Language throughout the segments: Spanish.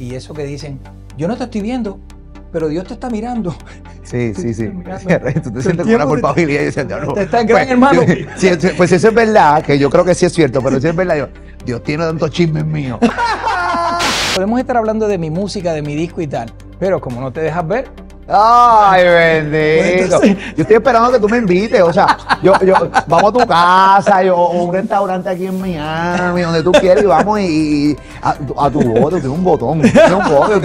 y eso que dicen, yo no te estoy viendo, pero Dios te está mirando. Sí, sí, sí. Tú te sientes con una culpabilidad y dices, no, Te está en pues, pues, eso es verdad, que yo creo que sí es cierto, pero si es verdad, yo, Dios tiene tantos chismes míos. Podemos estar hablando de mi música, de mi disco y tal, pero como no te dejas ver, Ay, bendito. yo estoy esperando que tú me invites. O sea, yo, yo, vamos a tu casa, yo, o un restaurante aquí en Miami, donde tú quieras y vamos y, a, tu voto, tiene un botón, tiene un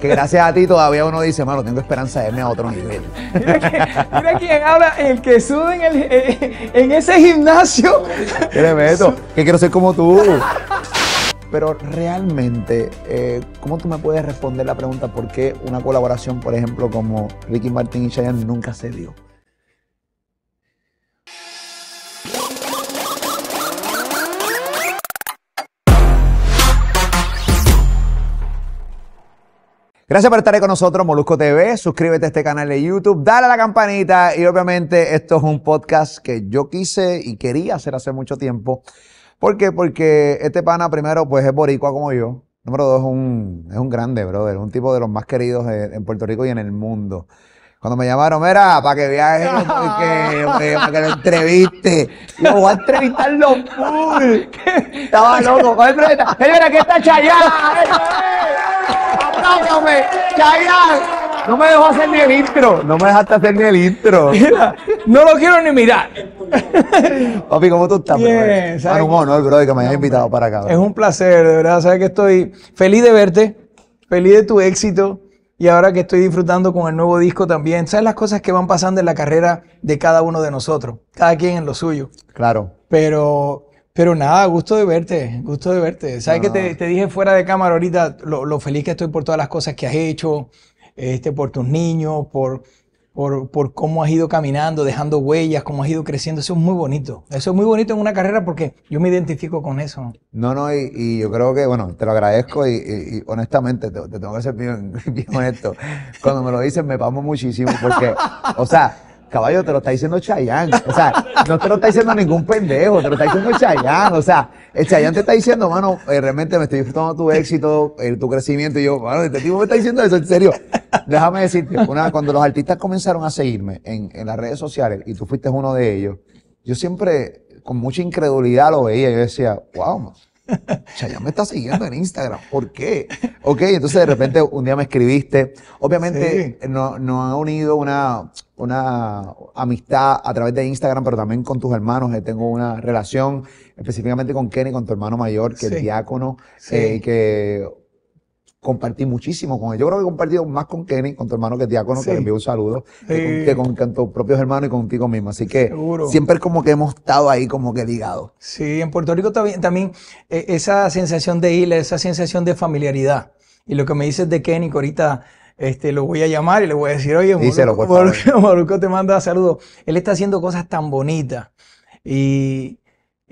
que gracias a ti todavía uno dice, mano, tengo esperanza de irme a otro nivel. Mira, quién habla, el que sube en, el, en ese gimnasio. Qué que quiero ser como tú. Pero realmente, eh, ¿cómo tú me puedes responder la pregunta por qué una colaboración, por ejemplo, como Ricky Martin y Cheyenne nunca se dio? Gracias por estar ahí con nosotros, Molusco TV. Suscríbete a este canal de YouTube, dale a la campanita y obviamente esto es un podcast que yo quise y quería hacer hace mucho tiempo. ¿Por qué? Porque este pana, primero, pues es boricua como yo. Número dos, es un, es un grande, brother. Un tipo de los más queridos en Puerto Rico y en el mundo. Cuando me llamaron, mira, para que viaje, para que lo entreviste. Yo voy a entrevistarlo full. Estaba loco. ¡El Señora, que está Chayanne. Apláudame, Chayanne! No me dejó hacer ni el intro. No me dejaste hacer ni el intro. Mira, no lo quiero ni mirar. Papi, ¿cómo tú estás? bro? Es un honor, bro, que me hayas invitado para acá. Es un placer, de verdad. Sabes que estoy feliz de verte, feliz de tu éxito. Y ahora que estoy disfrutando con el nuevo disco también, ¿sabes las cosas que van pasando en la carrera de cada uno de nosotros? Cada quien en lo suyo. Claro. Pero pero nada, gusto de verte, gusto de verte. Sabes que te, dije fuera de cámara ahorita lo, lo, feliz que estoy por todas las cosas que has hecho, este, por tus niños, por, por, por, cómo has ido caminando, dejando huellas, cómo has ido creciendo. Eso es muy bonito. Eso es muy bonito en una carrera porque yo me identifico con eso. No, no, y, yo creo que, bueno, te lo agradezco y, honestamente, te, tengo que ser bien, bien honesto. Cuando me lo dices me vamos muchísimo porque, o sea, caballo, te lo está diciendo Chayán. O sea, no te lo está diciendo ningún pendejo, te lo está diciendo Chayán. O sea, el Chayán te está diciendo, mano, eh, realmente me estoy disfrutando tu éxito, eh, tu crecimiento. Y yo, mano, este tipo me está diciendo eso, en serio. Déjame decirte, una, cuando los artistas comenzaron a seguirme en, en las redes sociales, y tú fuiste uno de ellos, yo siempre, con mucha incredulidad lo veía. Yo decía, wow, ya me está siguiendo en Instagram, ¿por qué? Ok, entonces de repente un día me escribiste. Obviamente eh, nos no ha unido una, una amistad a través de Instagram, pero también con tus hermanos. Eh, tengo una relación específicamente con Kenny, con tu hermano mayor, que es diácono, sí. Eh, que compartí muchísimo con él. Yo creo que he compartido más con Kenny, con tu hermano que es diácono, que le envío un saludo, que, con, tus propios hermanos y contigo mismo. Así que siempre es como que hemos estado ahí como que ligados. Sí, en Puerto Rico también, también eh, esa sensación de isla, esa sensación de familiaridad. Y lo que me dices de Kenny, ahorita este, lo voy a llamar y le voy a decir, oye, Maruco te manda saludos. Él está haciendo cosas tan bonitas. Y,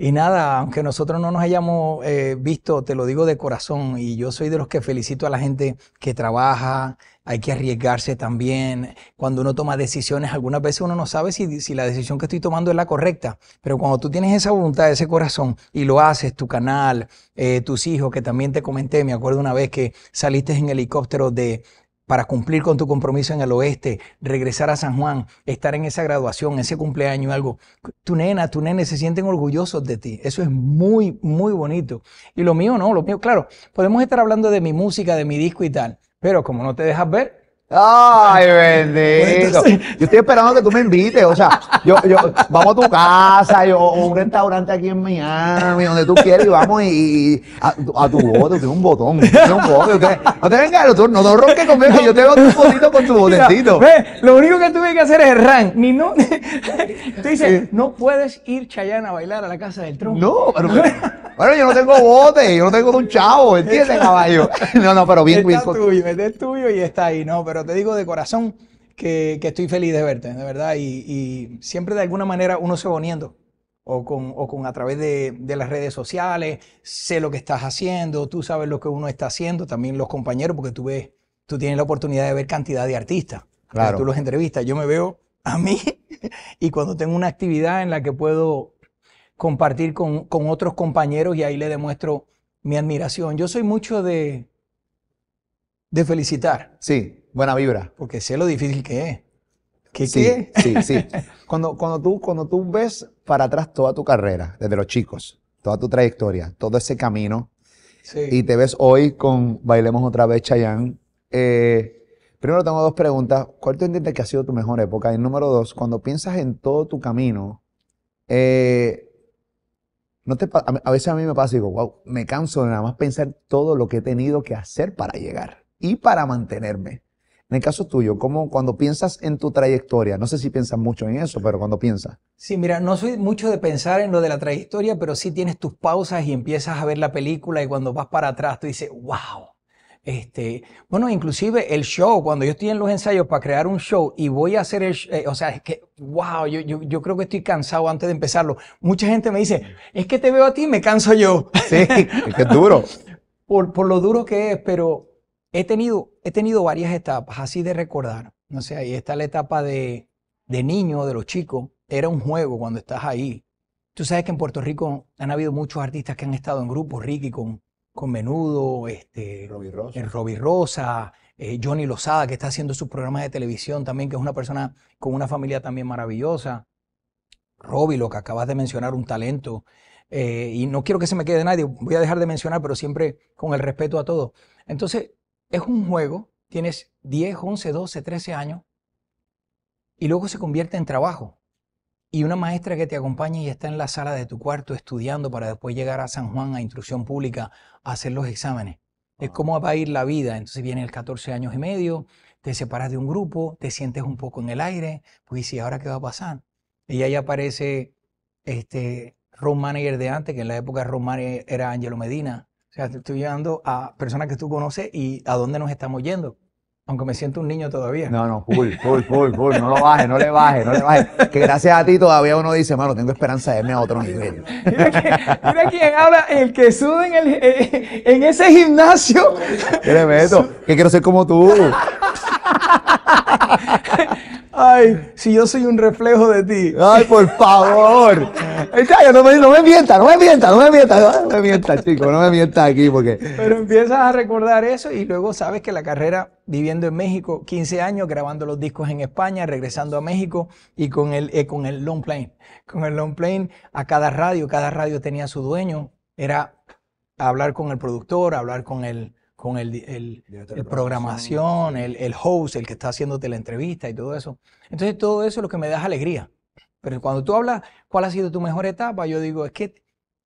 y nada, aunque nosotros no nos hayamos eh, visto, te lo digo de corazón, y yo soy de los que felicito a la gente que trabaja, hay que arriesgarse también. Cuando uno toma decisiones, algunas veces uno no sabe si, la decisión que estoy tomando es la correcta, pero cuando tú tienes esa voluntad, ese corazón, y lo haces, tu canal, eh, tus hijos, que también te comenté, me acuerdo una vez que saliste en helicóptero de, para cumplir con tu compromiso en el oeste, regresar a San Juan, estar en esa graduación, ese cumpleaños, algo. Tu nena, tu nene se sienten orgullosos de ti. Eso es muy, muy bonito. Y lo mío no, lo mío, claro, podemos estar hablando de mi música, de mi disco y tal, pero como no te dejas ver, Ay, bendito. Yo estoy esperando que tú me invites. O sea, yo, yo, vamos a tu casa, yo, o un restaurante aquí en Miami, donde tú quieras y vamos y, a, tu bote, tengo un botón, tienes un bote. no te vengas, no, no ronques conmigo, yo tengo tu botito con tu botecito. lo único que tuve que hacer es ran. Ni no, tú dices, no puedes ir Chayana a bailar a la casa del tronco. No, pero, yo no tengo bote, yo no tengo un chavo, ¿entiendes, caballo? No, no, pero bien, bien. Es tuyo, es tuyo y está ahí, no, pero te digo de corazón que, que estoy feliz de verte, de verdad, y, siempre de alguna manera uno se va uniendo. O con, o con a través de, de, las redes sociales, sé lo que estás haciendo, tú sabes lo que uno está haciendo, también los compañeros, porque tú ves, tú tienes la oportunidad de ver cantidad de artistas, claro. tú los entrevistas, yo me veo a mí y cuando tengo una actividad en la que puedo compartir con, con otros compañeros y ahí le demuestro mi admiración. Yo soy mucho de, de felicitar. Sí. Buena vibra. Porque sé lo difícil que es. ¿Qué, sí, qué? sí, sí. cuando, cuando, tú, cuando tú ves para atrás toda tu carrera, desde los chicos, toda tu trayectoria, todo ese camino, sí. y te ves hoy con Bailemos otra vez, Chayanne, eh, Primero tengo dos preguntas. ¿Cuál te entiendes que ha sido tu mejor época? Y número dos, cuando piensas en todo tu camino, eh, no te a, veces a mí me pasa y digo, wow, me canso de nada más pensar todo lo que he tenido que hacer para llegar y para mantenerme. En el caso tuyo, ¿cómo, cuando piensas en tu trayectoria, no sé si piensas mucho en eso, pero cuando piensas. Sí, mira, no soy mucho de pensar en lo de la trayectoria, pero sí tienes tus pausas y empiezas a ver la película y cuando vas para atrás tú dices, wow. Este, bueno, inclusive el show, cuando yo estoy en los ensayos para crear un show y voy a hacer el, eh, o sea, es que, wow, yo, yo, creo que estoy cansado antes de empezarlo. Mucha gente me dice, es que te veo a ti y me canso yo. Sí, es que es duro. por, por lo duro que es, pero He tenido, he tenido varias etapas, así de recordar. No sé, ahí está la etapa de, de niño, de los chicos. Era un juego cuando estás ahí. Tú sabes que en Puerto Rico han habido muchos artistas que han estado en grupos, Ricky con, con Menudo, este, Robbie Rosa, Rosa eh, Johnny Lozada, que está haciendo sus programas de televisión también, que es una persona con una familia también maravillosa. Robbie, lo que acabas de mencionar, un talento. Eh, y no quiero que se me quede nadie, voy a dejar de mencionar, pero siempre con el respeto a todos. Entonces, es un juego, tienes 10, 11, 12, 13 años, y luego se convierte en trabajo. Y una maestra que te acompaña y está en la sala de tu cuarto estudiando para después llegar a San Juan a instrucción pública a hacer los exámenes. Es ah. cómo va a ir la vida. Entonces viene el 14 años y medio, te separas de un grupo, te sientes un poco en el aire, pues y ahora qué va a pasar. Y ahí aparece este room manager de antes, que en la época room era Angelo Medina, o sea, estoy llegando a personas que tú conoces y a dónde nos estamos yendo. Aunque me siento un niño todavía. No, no, full, full, full, full. No lo baje no le baje no le baje Que gracias a ti todavía uno dice, mano, tengo esperanza de irme a otro nivel. Mira, quién habla, el que sube en, el, en ese gimnasio. ¿Qué le meto? Que quiero ser como tú. Ay, si yo soy un reflejo de ti. Ay, por favor. Eh, no me, no mientas, no me mientas, no me mientas, no me mienta, chico, no me mientas aquí porque... Pero empiezas a recordar eso y luego sabes que la carrera viviendo en México, 15 años grabando los discos en España, regresando a México y con el, eh, con el long plane. Con el long plane a cada radio, cada radio tenía su dueño, era hablar con el productor, hablar con el con el, el, programación, el, host, el que está haciéndote la entrevista y todo eso. Entonces todo eso es lo que me da alegría. Pero cuando tú hablas, ¿cuál ha sido tu mejor etapa? Yo digo, es que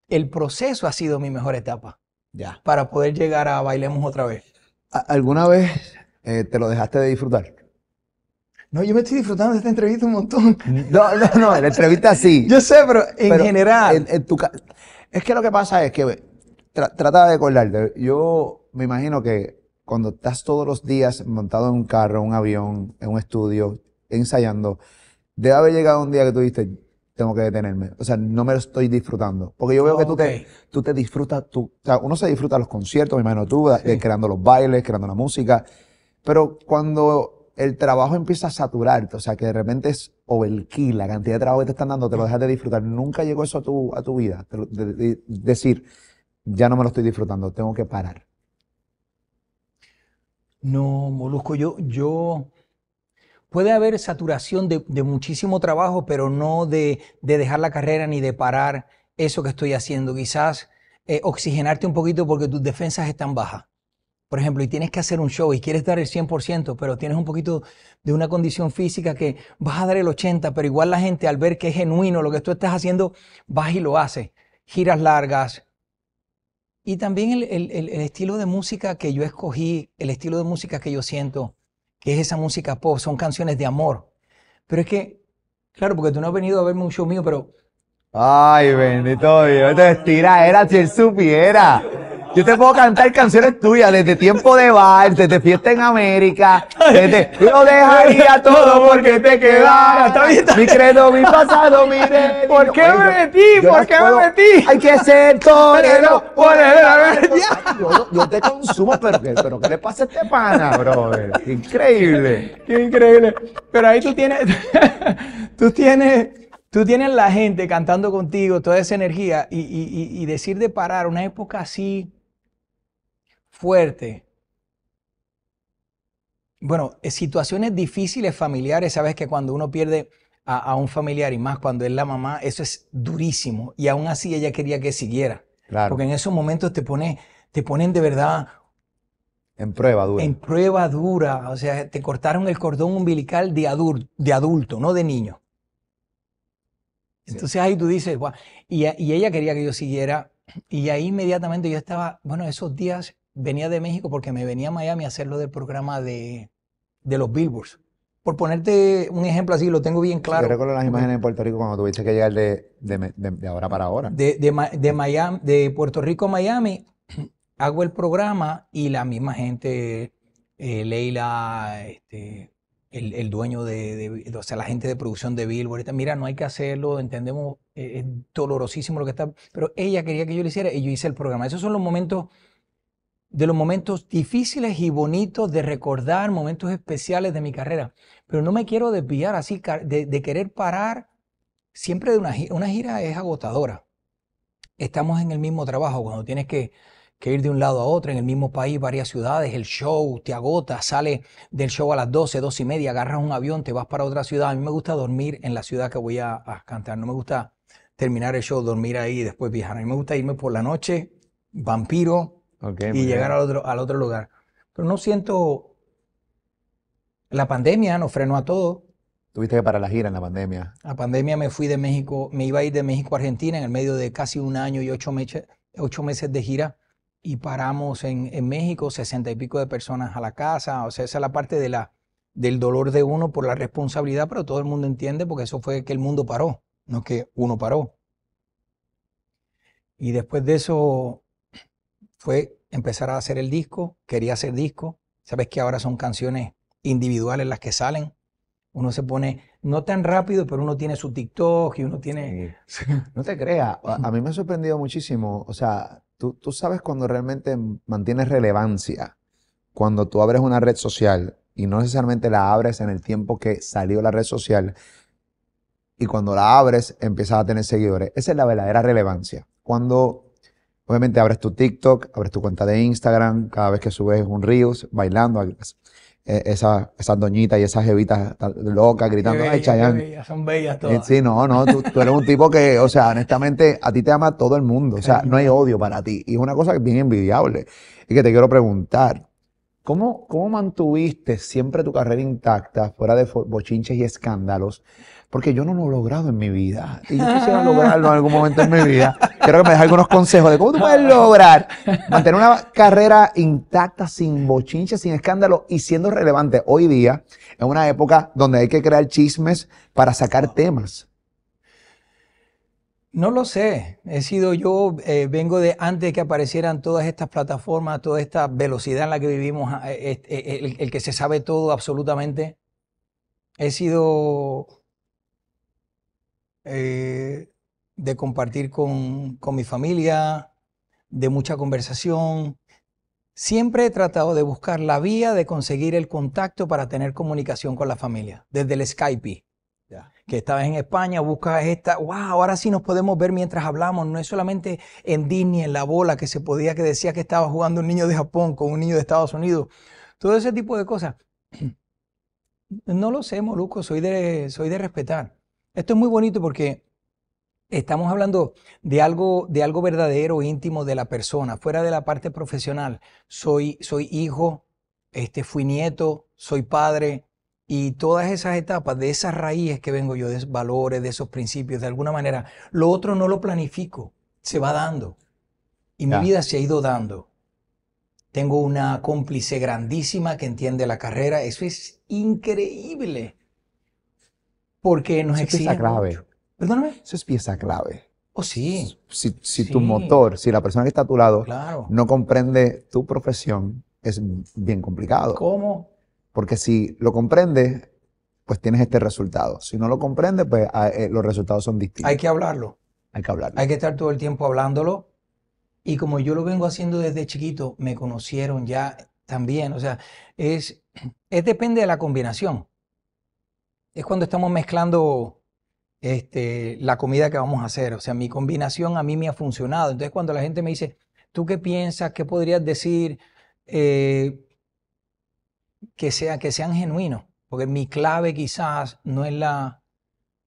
el proceso ha sido mi mejor etapa ya. para poder llegar a Bailemos otra vez. ¿Alguna vez eh, te lo dejaste de disfrutar? No, yo me estoy disfrutando de esta entrevista un montón. No, no, no, la entrevista sí. yo sé, pero en general. tu, es que lo que pasa es que, trata de acordarte, yo me imagino que cuando estás todos los días montado en un carro, en un avión, en un estudio, ensayando, debe haber llegado un día que tú dijiste, tengo que detenerme. O sea, no me lo estoy disfrutando. Porque yo veo que tú, te, tú te disfrutas, tú, o sea, uno se disfruta los conciertos, me imagino tú, creando los bailes, creando la música. Pero cuando el trabajo empieza a saturarte, o sea, que de repente es overkill, la cantidad de trabajo que te están dando, te lo dejas de disfrutar. Nunca llegó eso a tu, a tu vida. decir, ya no me lo estoy disfrutando, tengo que parar. No, Molusco, yo, yo, puede haber saturación de, muchísimo trabajo, pero no de, dejar la carrera ni de parar eso que estoy haciendo. Quizás eh, oxigenarte un poquito porque tus defensas están bajas. Por ejemplo, y tienes que hacer un show y quieres dar el 100%, pero tienes un poquito de una condición física que vas a dar el 80%, pero igual la gente al ver que es genuino lo que tú estás haciendo, vas y lo haces. Giras largas, y también el, estilo de música que yo escogí, el estilo de música que yo siento, que es esa música pop, son canciones de amor. Pero es que, claro, porque tú no has venido a verme un show mío, pero... Ay, bendito Dios, te estira, era si él supiera. Yo te puedo cantar canciones tuyas desde tiempo de baile, desde fiesta en América, desde yo dejaría todo porque te quedara. Mi credo, mi pasado, mi ¿Por qué me metí? ¿Por qué me metí? Hay que ser torero el yo, yo te consumo, pero, pero ¿qué le pasa a este pana, brother? Increíble. Qué increíble. Pero ahí tú tienes, tú tienes tú tienes la gente cantando contigo, toda esa energía, y, y, y, decir de parar una época así fuerte. Bueno, eh, situaciones difíciles familiares, sabes que cuando uno pierde a, un familiar y más cuando es la mamá, eso es durísimo. Y aún así ella quería que siguiera. Porque en esos momentos te, pone, te ponen de verdad... En prueba dura. En prueba dura. O sea, te cortaron el cordón umbilical de, adulto, de adulto, no de niño. Entonces ahí tú dices, y, y ella quería que yo siguiera. Y ahí inmediatamente yo estaba, bueno, esos días venía de México porque me venía a Miami a hacer lo del programa de, de los Billboards. Por ponerte un ejemplo así, lo tengo bien claro. Yo recuerdo las imágenes en Puerto Rico cuando tuviste que llegar de, de, ahora para ahora. De, de, Miami, de Puerto Rico a Miami, hago el programa y la misma gente, eh, Leila, este, el, el, dueño de, o sea, la gente de producción de Billboard, mira, no hay que hacerlo, entendemos, eh, es dolorosísimo lo que está, pero ella quería que yo lo hiciera y yo hice el programa. Esos son los momentos de los momentos difíciles y bonitos de recordar, momentos especiales de mi carrera, pero no me quiero desviar así de, querer parar siempre de una gira. Una gira es agotadora. Estamos en el mismo trabajo, cuando tienes que, ir de un lado a otro, en el mismo país, varias ciudades, el show te agota, sale del show a las 12, 12 y media, agarras un avión, te vas para otra ciudad. A mí me gusta dormir en la ciudad que voy a, a cantar, no me gusta terminar el show, dormir ahí y después viajar. A mí me gusta irme por la noche, vampiro, y llegar al otro, al otro lugar. Pero no siento... La pandemia nos frenó a todos. Tuviste que parar la gira en la pandemia. La pandemia me fui de México, me iba a ir de México a Argentina en el medio de casi un año y ocho, meses de gira y paramos en, México, sesenta y pico de personas a la casa. O sea, esa es la parte de la, del dolor de uno por la responsabilidad, pero todo el mundo entiende porque eso fue que el mundo paró, no que uno paró. Y después de eso, fue empezar a hacer el disco, quería hacer disco. Sabes que ahora son canciones individuales las que salen. Uno se pone, no tan rápido, pero uno tiene su TikTok y uno tiene... No te creas, a, mí me ha sorprendido muchísimo. O sea, tú, tú sabes cuando realmente mantienes relevancia, cuando tú abres una red social y no necesariamente la abres en el tiempo que salió la red social, y cuando la abres empiezas a tener seguidores. Esa es la verdadera relevancia. Cuando Obviamente abres tu TikTok, abres tu cuenta de Instagram, cada vez que subes un Reels, bailando, eh, esas doñitas y esas jevitas locas gritando, bella, ay, son bellas eh, todas. Sí, no, no, tú, tú, eres un tipo que, o sea, honestamente, a ti te ama todo el mundo, o sea, no hay odio para ti. Y es una cosa bien envidiable. Y que te quiero preguntar, ¿Cómo, ¿Cómo, mantuviste siempre tu carrera intacta, fuera de bochinches y escándalos? Porque yo no lo he logrado en mi vida. Y yo quisiera lograrlo en algún momento en mi vida. Quiero que me des algunos consejos de cómo tú puedes lograr mantener una carrera intacta, sin bochinches, sin escándalos y siendo relevante hoy día, en una época donde hay que crear chismes para sacar temas. No lo sé. He sido yo, eh, vengo de antes que aparecieran todas estas plataformas, toda esta velocidad en la que vivimos, ah, eh, eh, el, que se sabe todo absolutamente. He sido de compartir con, con mi familia, de mucha conversación. Siempre he tratado de buscar la vía de conseguir el contacto para tener comunicación con la familia, desde el Skype. Que estabas en España, buscas esta, wow, ahora sí nos podemos ver mientras hablamos, no es solamente en Disney, en la bola que se podía, que decía que estaba jugando un niño de Japón con un niño de Estados Unidos, todo ese tipo de cosas. No lo sé, Moluco, soy de, soy de respetar. Esto es muy bonito porque estamos hablando de algo, de algo verdadero, íntimo de la persona, fuera de la parte profesional. Soy, soy hijo, este, fui nieto, soy padre, y todas esas etapas, de esas raíces que vengo yo, de esos valores, de esos principios, de alguna manera, lo otro no lo planifico, se va dando. Y mi vida se ha ido dando. Tengo una cómplice grandísima que entiende la carrera. Eso es increíble. Porque nos es pieza clave. Perdóname. Eso es pieza clave. Oh, sí. Si, si tu motor, si la persona que está a tu lado no comprende tu profesión, es bien complicado. ¿Cómo? Porque si lo comprendes, pues tienes este resultado. Si no lo comprendes, pues ah, eh, los resultados son distintos. Hay que hablarlo. Hay que hablarlo. Hay que estar todo el tiempo hablándolo. Y como yo lo vengo haciendo desde chiquito, me conocieron ya también. O sea, es, es depende de la combinación. Es cuando estamos mezclando este, la comida que vamos a hacer. O sea, mi combinación a mí me ha funcionado. Entonces, cuando la gente me dice, ¿tú qué piensas? ¿Qué podrías decir? Eh, que, sea, que sean genuinos, porque mi clave quizás no es la,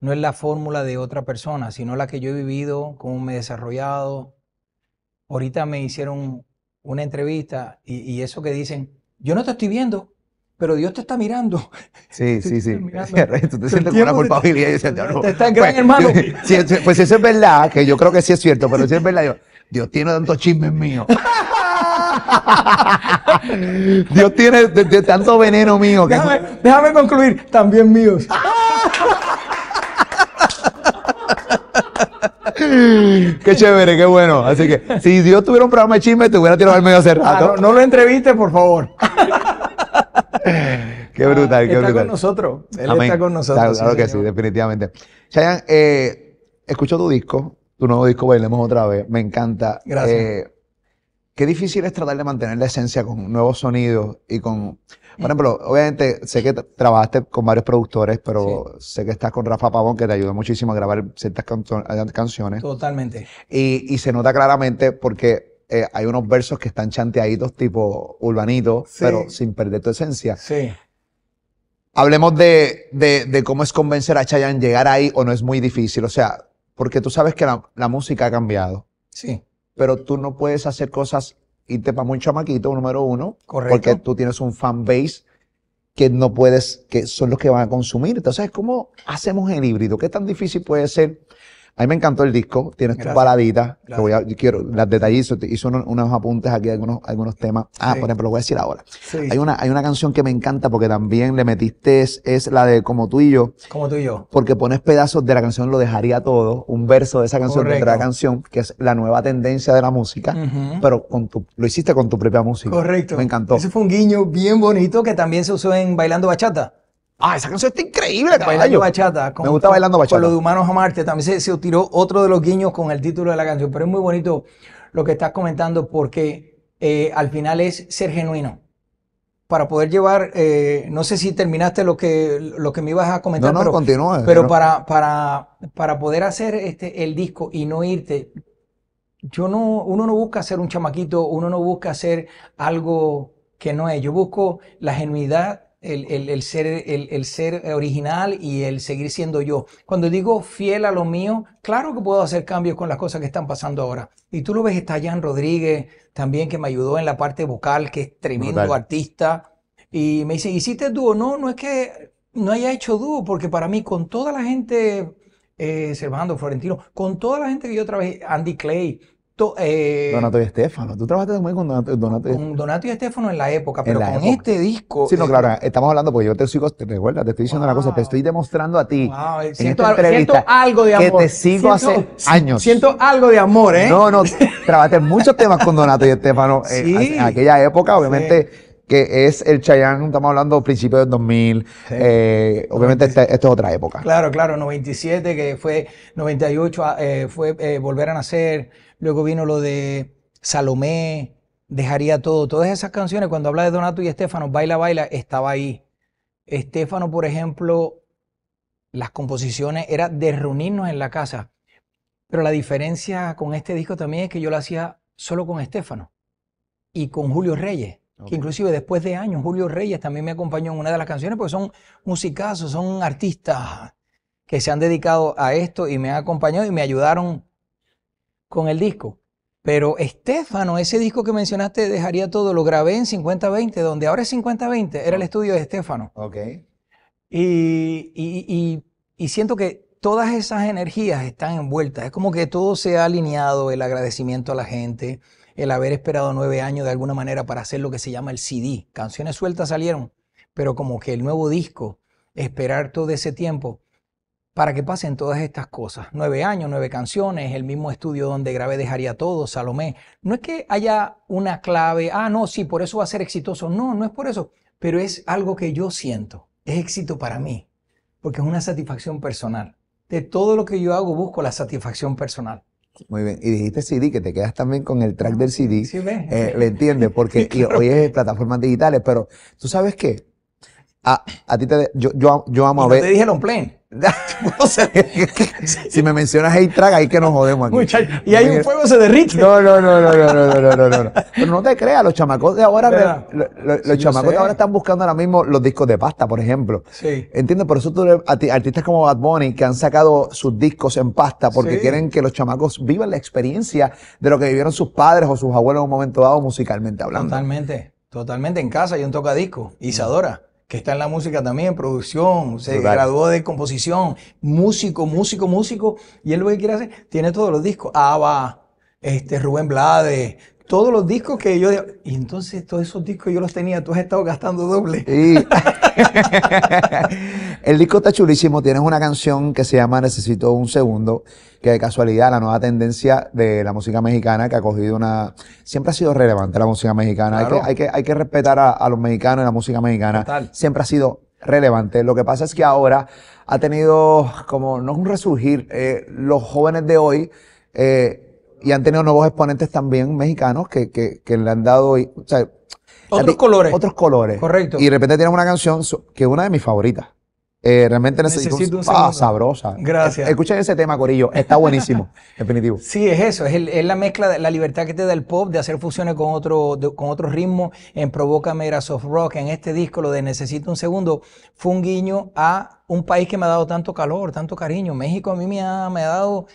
no es la fórmula de otra persona, sino la que yo he vivido, cómo me he desarrollado. Ahorita me hicieron una entrevista y, eso que dicen, yo no te estoy viendo, pero Dios te está mirando. Sí, sí, sí. te sientes con una culpabilidad Te está en pues, hermano. pues eso es verdad, que yo creo que sí es cierto, pero si es verdad, Dios tiene tantos chismes míos. Dios tiene de, tanto veneno mío. Déjame, concluir, también míos. qué chévere, qué bueno. Así que si Dios tuviera un programa de chisme, te hubiera tirado al medio hace ah, rato. no, lo entreviste, por favor. qué brutal, qué brutal. Está con nosotros. Él está con nosotros. Claro, que sí, definitivamente. Chayan, eh, escucho tu disco, tu nuevo disco Bailemos otra vez. Me encanta. Gracias. Eh, qué difícil es tratar de mantener la esencia con nuevos sonidos y con... Por ejemplo, obviamente sé que trabajaste con varios productores, pero sé que estás con Rafa Pavón, que te ayudó muchísimo a grabar ciertas eh, canciones. Totalmente. Y, se nota claramente porque eh, hay unos versos que están chanteaditos tipo urbanitos, pero sin perder tu esencia. Sí. Hablemos de, de, cómo es convencer a Chayanne llegar ahí o no es muy difícil. O sea, porque tú sabes que la, música ha cambiado. Sí. Pero tú no puedes hacer cosas, irte para muy chamaquito, número uno. Correcto. Porque tú tienes un fan base que no puedes, que son los que van a consumir. Entonces, ¿cómo hacemos el híbrido? ¿Qué tan difícil puede ser? A mí me encantó el disco, tienes tus baladitas, quiero, las detallizo, hizo unos, apuntes aquí, algunos, algunos temas. Ah, por ejemplo, lo voy a decir ahora. Hay, una, hay una canción que me encanta porque también le metiste, es, la de Como tú y yo. Como tú y yo. Porque pones pedazos de la canción Lo dejaría todo, un verso de esa canción de otra canción, que es la nueva tendencia de la música, pero con tu, lo hiciste con tu propia música. Correcto. Me encantó. Ese fue un guiño bien bonito que también se usó en Bailando Bachata. Ah, esa canción está increíble. Bailando bachata. me gusta bailando bachata. Con lo de Humanos a Marte. También se, se, tiró otro de los guiños con el título de la canción. Pero es muy bonito lo que estás comentando porque eh, al final es ser genuino. Para poder llevar, eh, no sé si terminaste lo que, lo que me ibas a comentar. No, no, pero, Pero para, para, para poder hacer este, el disco y no irte, yo no, uno no busca ser un chamaquito, uno no busca hacer algo que no es. Yo busco la genuidad el, ser, el, ser original y el seguir siendo yo. Cuando digo fiel a lo mío, claro que puedo hacer cambios con las cosas que están pasando ahora. Y tú lo ves, está Jan Rodríguez también, que me ayudó en la parte vocal, que es tremendo artista. Y me dice, ¿hiciste dúo? No, no es que no haya hecho dúo, porque para mí, con toda la gente, eh, Servando, Florentino, con toda la gente que yo vez Andy Clay, eh, Donato y Estefano. Tú trabajaste muy con Donato, Con Donato y Estefano en la época, pero con este disco. Sí, no, eh, claro, estamos hablando, porque yo te sigo, te recuerda, te estoy diciendo una cosa, te estoy demostrando a ti. siento, algo de amor. Que te sigo hace años. Siento algo de amor, ¿eh? No, no, trabajaste muchos temas con Donato y Estefano eh, en aquella época, obviamente. Que es el Chayán. estamos hablando principios del 2000. obviamente, esta, es otra época. Claro, claro, 97, que fue 98, ah, fue Volver a Nacer. Luego vino lo de Salomé, Dejaría todo. Todas esas canciones, cuando habla de Donato y Estefano, Baila, Baila, estaba ahí. Estefano, por ejemplo, las composiciones era de reunirnos en la casa. Pero la diferencia con este disco también es que yo lo hacía solo con Estefano y con Julio Reyes, que inclusive después de años Julio Reyes también me acompañó en una de las canciones porque son musicazos, son artistas que se han dedicado a esto y me han acompañado y me ayudaron con el disco. Pero Estefano, ese disco que mencionaste, dejaría todo, lo grabé en 5020, donde ahora es 5020, era el ah. estudio de Estefano. Ok. Y, y, y, y, siento que todas esas energías están envueltas. Es como que todo se ha alineado, el agradecimiento a la gente, el haber esperado nueve años de alguna manera para hacer lo que se llama el CD. Canciones sueltas salieron, pero como que el nuevo disco, esperar todo ese tiempo para que pasen todas estas cosas. Nueve años, nueve canciones, el mismo estudio donde grabé Dejaría Todo, Salomé. No es que haya una clave, ah, no, sí, por eso va a ser exitoso. No, no es por eso, pero es algo que yo siento. Es éxito para mí, porque es una satisfacción personal. De todo lo que yo hago busco la satisfacción personal. Muy bien. Y dijiste CD, que te quedas también con el track ah, del CD. Sí, Eh, entiendes? Porque hoy es plataformas digitales, pero tú sabes qué? Ah, a, ti te. Yo, yo, yo amo a ver. te dije el si me mencionas hate track, ahí que nos jodemos aquí. y hay un fuego se derrite. No, no, no, no, no, no, no, no, no, Pero no te creas, los chamacos de ahora, los, chamacos de ahora están buscando ahora mismo los discos de pasta, por ejemplo. Sí. ¿Entiendes? Por eso tú, artistas como Bad Bunny que han sacado sus discos en pasta porque quieren que los chamacos vivan la experiencia de lo que vivieron sus padres o sus abuelos en un momento dado musicalmente hablando. Totalmente, totalmente en casa y un tocadisco. Isadora que está en la música también, producción, se graduó de composición, músico, músico, músico, y él lo que quiere hacer, tiene todos los discos, Ava, este, Rubén Blades, todos los discos que yo... Y entonces todos esos discos yo los tenía, tú has estado gastando doble. el disco está chulísimo, tienes una canción que se llama Necesito un segundo, que de casualidad la nueva tendencia de la música mexicana que ha cogido una... Siempre ha sido relevante la música mexicana, hay, que, hay, que, respetar a, los mexicanos y la música mexicana. Siempre ha sido relevante. Lo que pasa es que ahora ha tenido como, no es un resurgir, eh, los jóvenes de hoy... Eh, y han tenido nuevos exponentes también mexicanos que, le han dado, o sea, otros colores. Otros colores. Correcto. Y de repente tienen una canción que es una de mis favoritas. Eh, realmente necesito, un, segundo. ah, sabrosa. Gracias. Escuchen ese tema, Corillo. Está buenísimo. definitivo. Sí, es eso. Es, la mezcla, de, la libertad que te da el pop de hacer fusiones con otro, con otro ritmo. En provoca Mera soft rock. En este disco, lo de Necesito un segundo, fue un guiño a un país que me ha dado tanto calor, tanto cariño. México a mí me me ha dado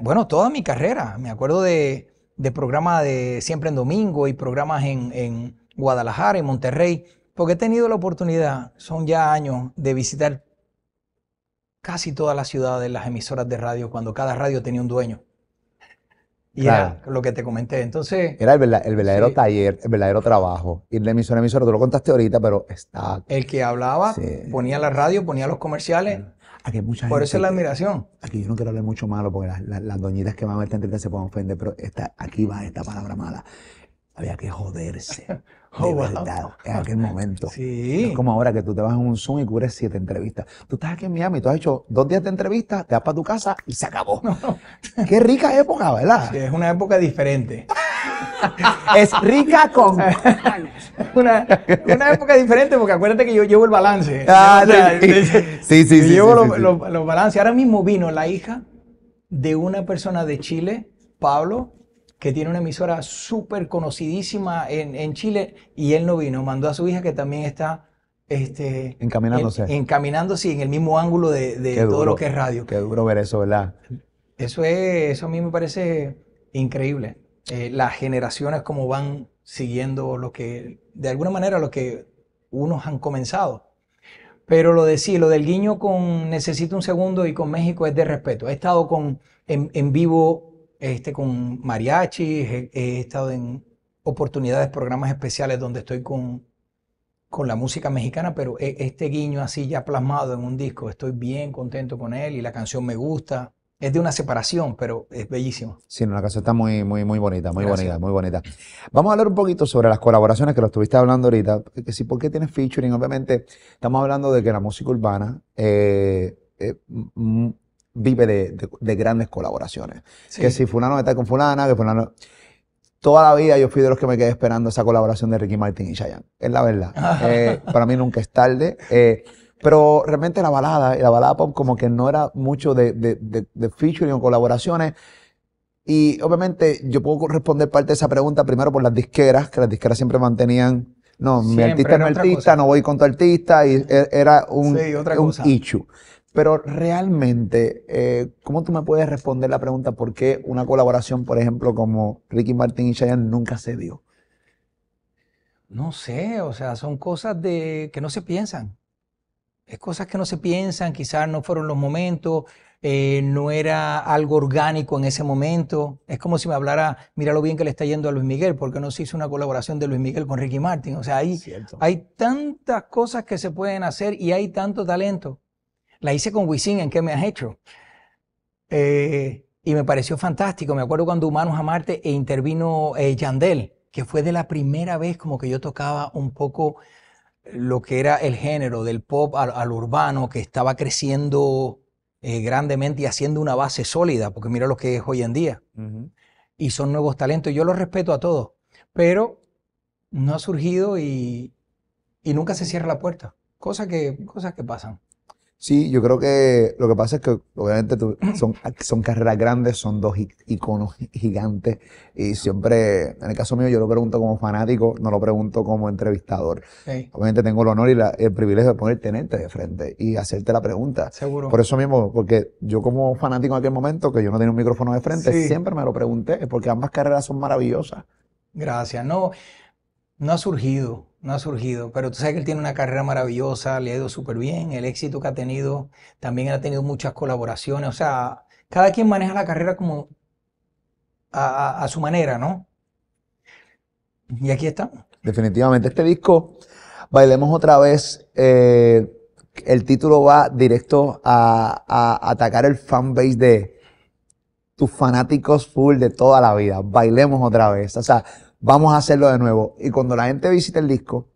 bueno, toda mi carrera. Me acuerdo de, programas de Siempre en Domingo y programas en, Guadalajara y Monterrey, porque he tenido la oportunidad, son ya años, de visitar casi todas las ciudades, las emisoras de radio, cuando cada radio tenía un dueño. Y era lo que te comenté. Entonces. Era el, verdadero taller, el verdadero trabajo. Ir de emisora a emisora, tú lo contaste ahorita, pero está. El que hablaba, ponía la radio, ponía los comerciales, Aquí mucha Por eso es la admiración. Aquí yo no quiero hablar mucho malo, porque las, doñitas que van a ver esta se pueden ofender, pero aquí va esta palabra mala. Había que joderse. Oh, en aquel momento. Sí. es como ahora que tú te vas en un Zoom y cubres siete entrevistas. Tú estás aquí en Miami, tú has hecho dos días de entrevistas te vas para tu casa y se acabó. Qué rica época, ¿verdad? Sí, es una época diferente. es rica con una, época diferente porque acuérdate que yo llevo el balance. Ah, sí, sí, sí, los, Ahora mismo vino la hija de una persona de Chile, Pablo, que tiene una emisora súper conocidísima en, Chile y él no vino. Mandó a su hija que también está este, encaminándose. En, en el mismo ángulo de, todo lo que es radio. Qué duro ver eso, ¿verdad? Eso, es, eso a mí me parece increíble. Eh, las generaciones como van siguiendo lo que, de alguna manera, lo que unos han comenzado. Pero lo de sí, lo del guiño con Necesito un segundo y con México es de respeto. He estado con, en, en vivo este, con mariachi, he, estado en oportunidades, programas especiales donde estoy con, con la música mexicana, pero e, este guiño así ya plasmado en un disco, estoy bien contento con él y la canción me gusta es de una separación, pero es bellísimo. Sí, la casa está muy, muy, muy bonita, muy bonita, muy bonita. Vamos a hablar un poquito sobre las colaboraciones que lo estuviste hablando ahorita. Que sí, ¿por qué tienes featuring? Obviamente, estamos hablando de que la música urbana eh, eh, vive de, grandes colaboraciones. Que si fulano está con fulana, que fulano... Toda la vida yo fui de los que me quedé esperando esa colaboración de Ricky Martin y Chayanne. Es la verdad. Eh, para mí nunca es tarde. Pero realmente la balada y la balada pop como que no era mucho de, de, de, featuring o colaboraciones. Y obviamente yo puedo responder parte de esa pregunta primero por las disqueras, que las disqueras siempre mantenían, no, mi artista es mi artista, no voy con tu artista, y e-, era un, un Pero realmente, eh, ¿cómo tú me puedes responder la pregunta por qué una colaboración, por ejemplo, como Ricky Martin y Cheyenne nunca se dio? No sé, o sea, son cosas de que no se piensan. Es cosas que no se piensan, quizás no fueron los momentos, eh, no era algo orgánico en ese momento. Es como si me hablara, mira lo bien que le está yendo a Luis Miguel, porque no se hizo una colaboración de Luis Miguel con Ricky Martin. O sea, hay, hay tantas cosas que se pueden hacer y hay tanto talento. La hice con Wisin, ¿en qué me has hecho? Eh, y me pareció fantástico. Me acuerdo cuando Humanos a Marte e intervino eh, Yandel, que fue de la primera vez como que yo tocaba un poco lo que era el género del pop al, urbano que estaba creciendo eh, grandemente y haciendo una base sólida, porque mira lo que es hoy en día. Y son nuevos talentos. Yo los respeto a todos, pero no ha surgido y, y nunca se cierra la puerta. cosa que, cosas que pasan. Sí, yo creo que lo que pasa es que obviamente son, carreras grandes, son dos iconos gigantes y siempre, en el caso mío, yo lo pregunto como fanático, no lo pregunto como entrevistador. Obviamente tengo el honor y el privilegio de poder tenerte de frente y hacerte la pregunta. Seguro. Por eso mismo, porque yo como fanático en aquel momento, que yo no tenía un micrófono de frente, siempre me lo pregunté, porque ambas carreras son maravillosas. Gracias. No, no ha surgido no ha surgido, pero tú sabes que él tiene una carrera maravillosa, le ha ido súper bien, el éxito que ha tenido, también ha tenido muchas colaboraciones, o sea, cada quien maneja la carrera como a, su manera, ¿no? Y aquí estamos. Definitivamente, este disco, Bailemos otra vez, eh, el título va directo a, a atacar el fanbase de tus fanáticos full de toda la vida. Bailemos otra vez. O sea, vamos a hacerlo de nuevo. Y cuando la gente visita el disco,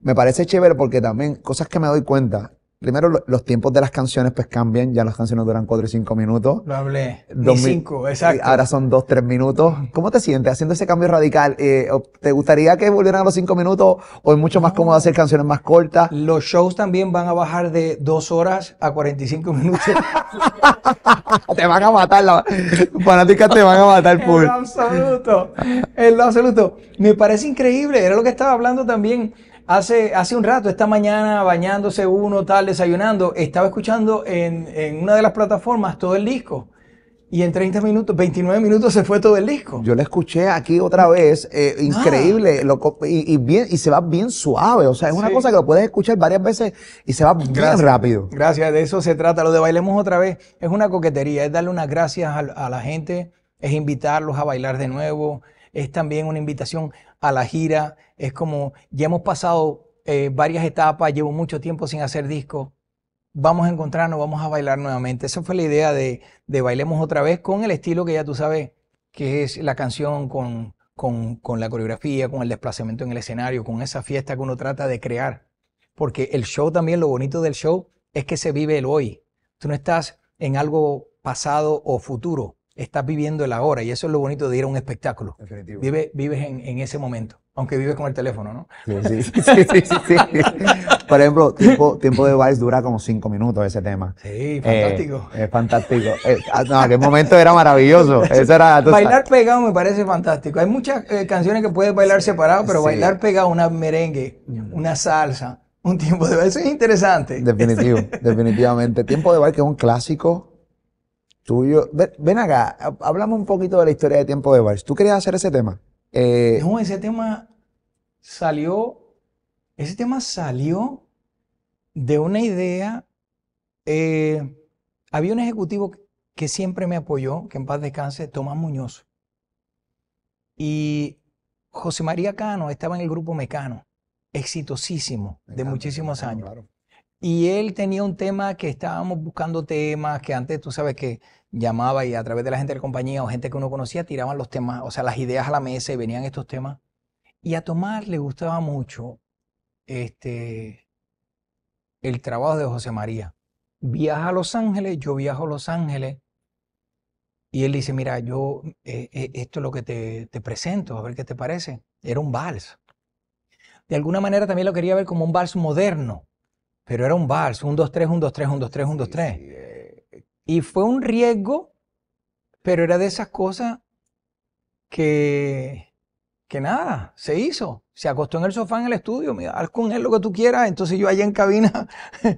me parece chévere porque también cosas que me doy cuenta Primero, los tiempos de las canciones pues cambian, ya las canciones duran 4 y 5 minutos. Lo hablé. 5, exacto. Ahora son 2, 3 minutos. ¿Cómo te sientes haciendo ese cambio radical? Eh, ¿Te gustaría que volvieran a los 5 minutos o es mucho más cómodo hacer canciones más cortas? Los shows también van a bajar de 2 horas a 45 minutos. te van a matar, los fanáticas te van a matar, full. En lo absoluto, en lo absoluto. Me parece increíble, era lo que estaba hablando también Hace, hace un rato, esta mañana, bañándose uno, tal, desayunando, estaba escuchando en, una de las plataformas todo el disco. Y en 30 minutos, 29 minutos se fue todo el disco. Yo lo escuché aquí otra vez, eh, ah. increíble, y, bien, y se va bien suave, o sea, es una cosa que lo puedes escuchar varias veces y se va bien rápido. Gracias, de eso se trata, lo de bailemos otra vez, es una coquetería, es darle unas gracias a la gente, es invitarlos a bailar de nuevo, es también una invitación a la gira, es como, ya hemos pasado eh, varias etapas, llevo mucho tiempo sin hacer disco, vamos a encontrarnos, vamos a bailar nuevamente. Esa fue la idea de, de Bailemos otra vez con el estilo que ya tú sabes, que es la canción con, con, la coreografía, con el desplazamiento en el escenario, con esa fiesta que uno trata de crear. Porque el show también, lo bonito del show es que se vive el hoy. Tú no estás en algo pasado o futuro, estás viviendo el ahora y eso es lo bonito de ir a un espectáculo. vives en ese momento. Aunque vives con el teléfono, ¿no? Sí, sí, sí, sí, Por ejemplo, tiempo, de Vice dura como cinco minutos ese tema. Sí, fantástico. Eh, es fantástico. Eh, ah, no, aquel momento era maravilloso. Eso era, bailar pegado me parece fantástico. Hay muchas eh, canciones que puedes bailar separado, pero bailar pegado una merengue, mm. una salsa, un tiempo de baile, eso es interesante. Definitivo, definitivamente. Tiempo de baile que es un clásico tuyo. Ven, acá, hablamos un poquito de la historia de Tiempo de Vals. ¿Tú querías hacer ese tema? Eh, ese tema salió, ese tema salió de una idea. Eh, había un ejecutivo que siempre me apoyó, que en paz descanse, Tomás Muñoz. Y José María Cano estaba en el grupo Mecano, exitosísimo, de muchísimos años. Y él tenía un tema que estábamos buscando temas que antes tú sabes que llamaba y a través de la gente de la compañía o gente que uno conocía tiraban los temas, o sea, las ideas a la mesa y venían estos temas. Y a Tomás le gustaba mucho este, el trabajo de José María. Viaja a Los Ángeles, yo viajo a Los Ángeles. Y él dice, mira, yo, eh, eh, esto es lo que te, te presento, a ver qué te parece. Era un vals. De alguna manera también lo quería ver como un vals moderno pero era un vals, un 2, 3, un 2, 3, un 2, 3, un 2, 3. Eh. Y fue un riesgo, pero era de esas cosas que, nada, se hizo. Se acostó en el sofá en el estudio, mira, haz con él lo que tú quieras. Entonces yo allá en cabina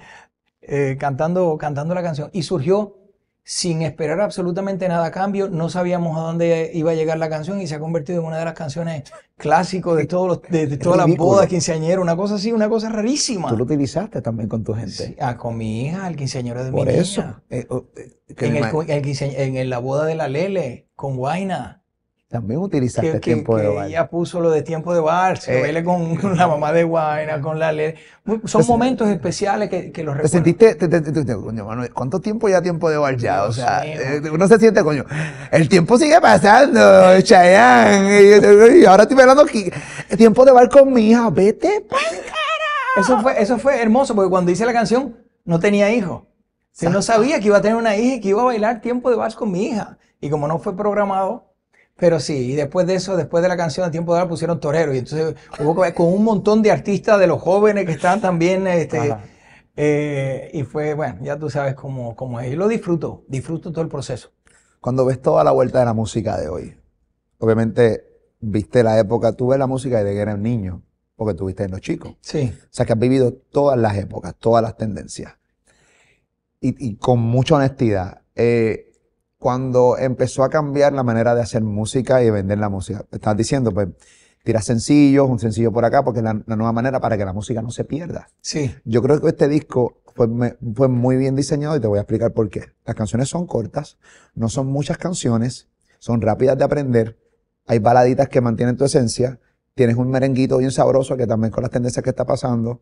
eh, cantando la canción. Y surgió, sin esperar absolutamente nada a cambio. No sabíamos a dónde iba a llegar la canción y se ha convertido en una de las canciones clásicos de, todos los, de, todas las bodas, quinceañeras, una cosa así, una cosa rarísima. Tú lo utilizaste también con tu gente. ah, con mi hija, el quinceañero de mi niña. en, el, en, la boda de la Lele, con Guaina. También utilizaste que, tiempo que, de Guaina. Ella puso lo de tiempo de bar, se eh, con, la mamá de Guayna, con la Son momentos especiales que, que los recuerdo. Te sentiste, coño, ¿cuánto tiempo ya tiempo de bar ya? o sea, eh, uno se siente, coño, el tiempo sigue pasando, Y, ahora estoy hablando aquí, tiempo de bar con mi hija, vete Eso fue, eso fue hermoso, porque cuando hice la canción, no tenía hijo. Si no sabía que iba a tener una hija y que iba a bailar tiempo de bar con mi hija. Y como no fue programado, pero sí, y después de eso, después de la canción a tiempo de ahora pusieron torero. Y entonces hubo que ver con un montón de artistas de los jóvenes que están también. Este, eh, y fue, bueno, ya tú sabes cómo, cómo es. Y lo disfruto, disfruto todo el proceso. Cuando ves toda la vuelta de la música de hoy, obviamente viste la época, tú ves la música desde que eras niño, porque tuviste en los chicos. Sí. O sea que has vivido todas las épocas, todas las tendencias. Y, con mucha honestidad, eh, cuando empezó a cambiar la manera de hacer música y vender la música. Estás diciendo, pues, tiras sencillos, un sencillo por acá, porque es la, nueva manera para que la música no se pierda. Sí. Yo creo que este disco fue, fue muy bien diseñado y te voy a explicar por qué. Las canciones son cortas, no son muchas canciones, son rápidas de aprender, hay baladitas que mantienen tu esencia, tienes un merenguito bien sabroso que también con las tendencias que está pasando,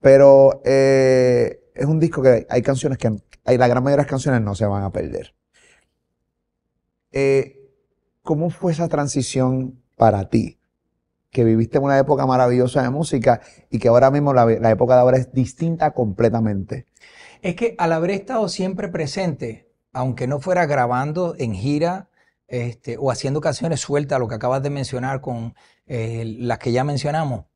pero eh, es un disco que hay canciones que hay, la gran mayoría de las canciones no se van a perder. Eh, ¿Cómo fue esa transición para ti? Que viviste una época maravillosa de música y que ahora mismo la, época de ahora es distinta completamente. Es que al haber estado siempre presente, aunque no fuera grabando en gira, este, o haciendo canciones sueltas, lo que acabas de mencionar con eh, las que ya mencionamos.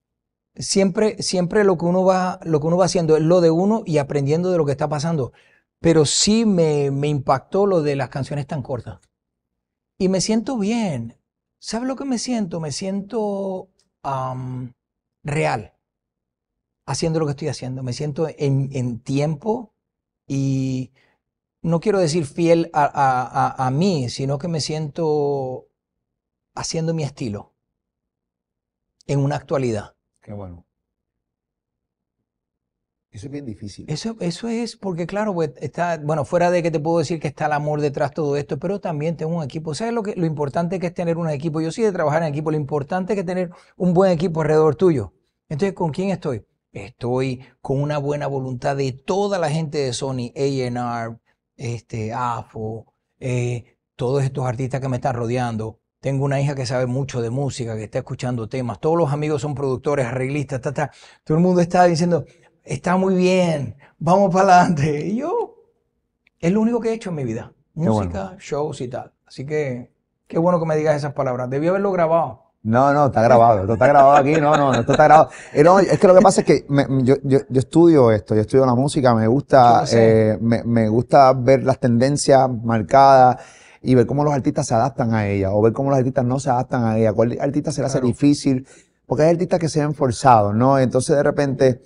Siempre, siempre lo que uno va, haciendo es lo de uno y aprendiendo de lo que está pasando. Pero sí me impactó lo de las canciones tan cortas y me siento bien. ¿Sabes lo que me siento? Me siento real haciendo lo que estoy haciendo. Me siento en, tiempo y no quiero decir fiel a, a, mí, sino que me siento haciendo mi estilo en una actualidad. Qué bueno. Eso es bien difícil. Eso, eso es porque, claro, pues, está, bueno, fuera de que te puedo decir que está el amor detrás de todo esto, pero también tengo un equipo. ¿Sabes lo, que, lo importante que es tener un equipo? Yo sí de trabajar en equipo, lo importante que es tener un buen equipo alrededor tuyo. Entonces, ¿con quién estoy? Estoy con una buena voluntad de toda la gente de Sony, AR, este, AFO, eh, todos estos artistas que me están rodeando. Tengo una hija que sabe mucho de música, que está escuchando temas. Todos los amigos son productores, arreglistas, ta, ta. Todo el mundo está diciendo, está muy bien, vamos para adelante. Y yo, es lo único que he hecho en mi vida. Música, shows y tal. Así que, qué bueno que me digas esas palabras. Debí haberlo grabado. No, no, está grabado. Esto está grabado aquí. No, no, esto está grabado. es que lo que pasa es que yo, estudio esto, yo estudio la música, me gusta, eh, me, gusta ver las tendencias marcadas y ver cómo los artistas se adaptan a ella o ver cómo los artistas no se adaptan a ella. ¿Cuál artista se le hace difícil? Porque hay artistas que se han forzado ¿no? Entonces de repente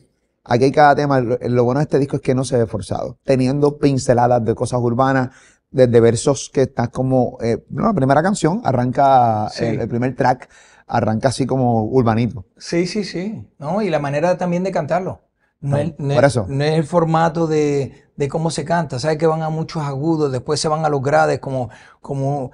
Aquí hay cada tema. Lo bueno de este disco es que no se ve forzado. Teniendo pinceladas de cosas urbanas, desde versos que están como. Eh, la primera canción arranca, el, primer track arranca así como urbanito. Sí, sí, sí. No, y la manera también de cantarlo. No, es, no, el formato de, cómo se canta. Sabes que van a muchos agudos, después se van a los grades, como. como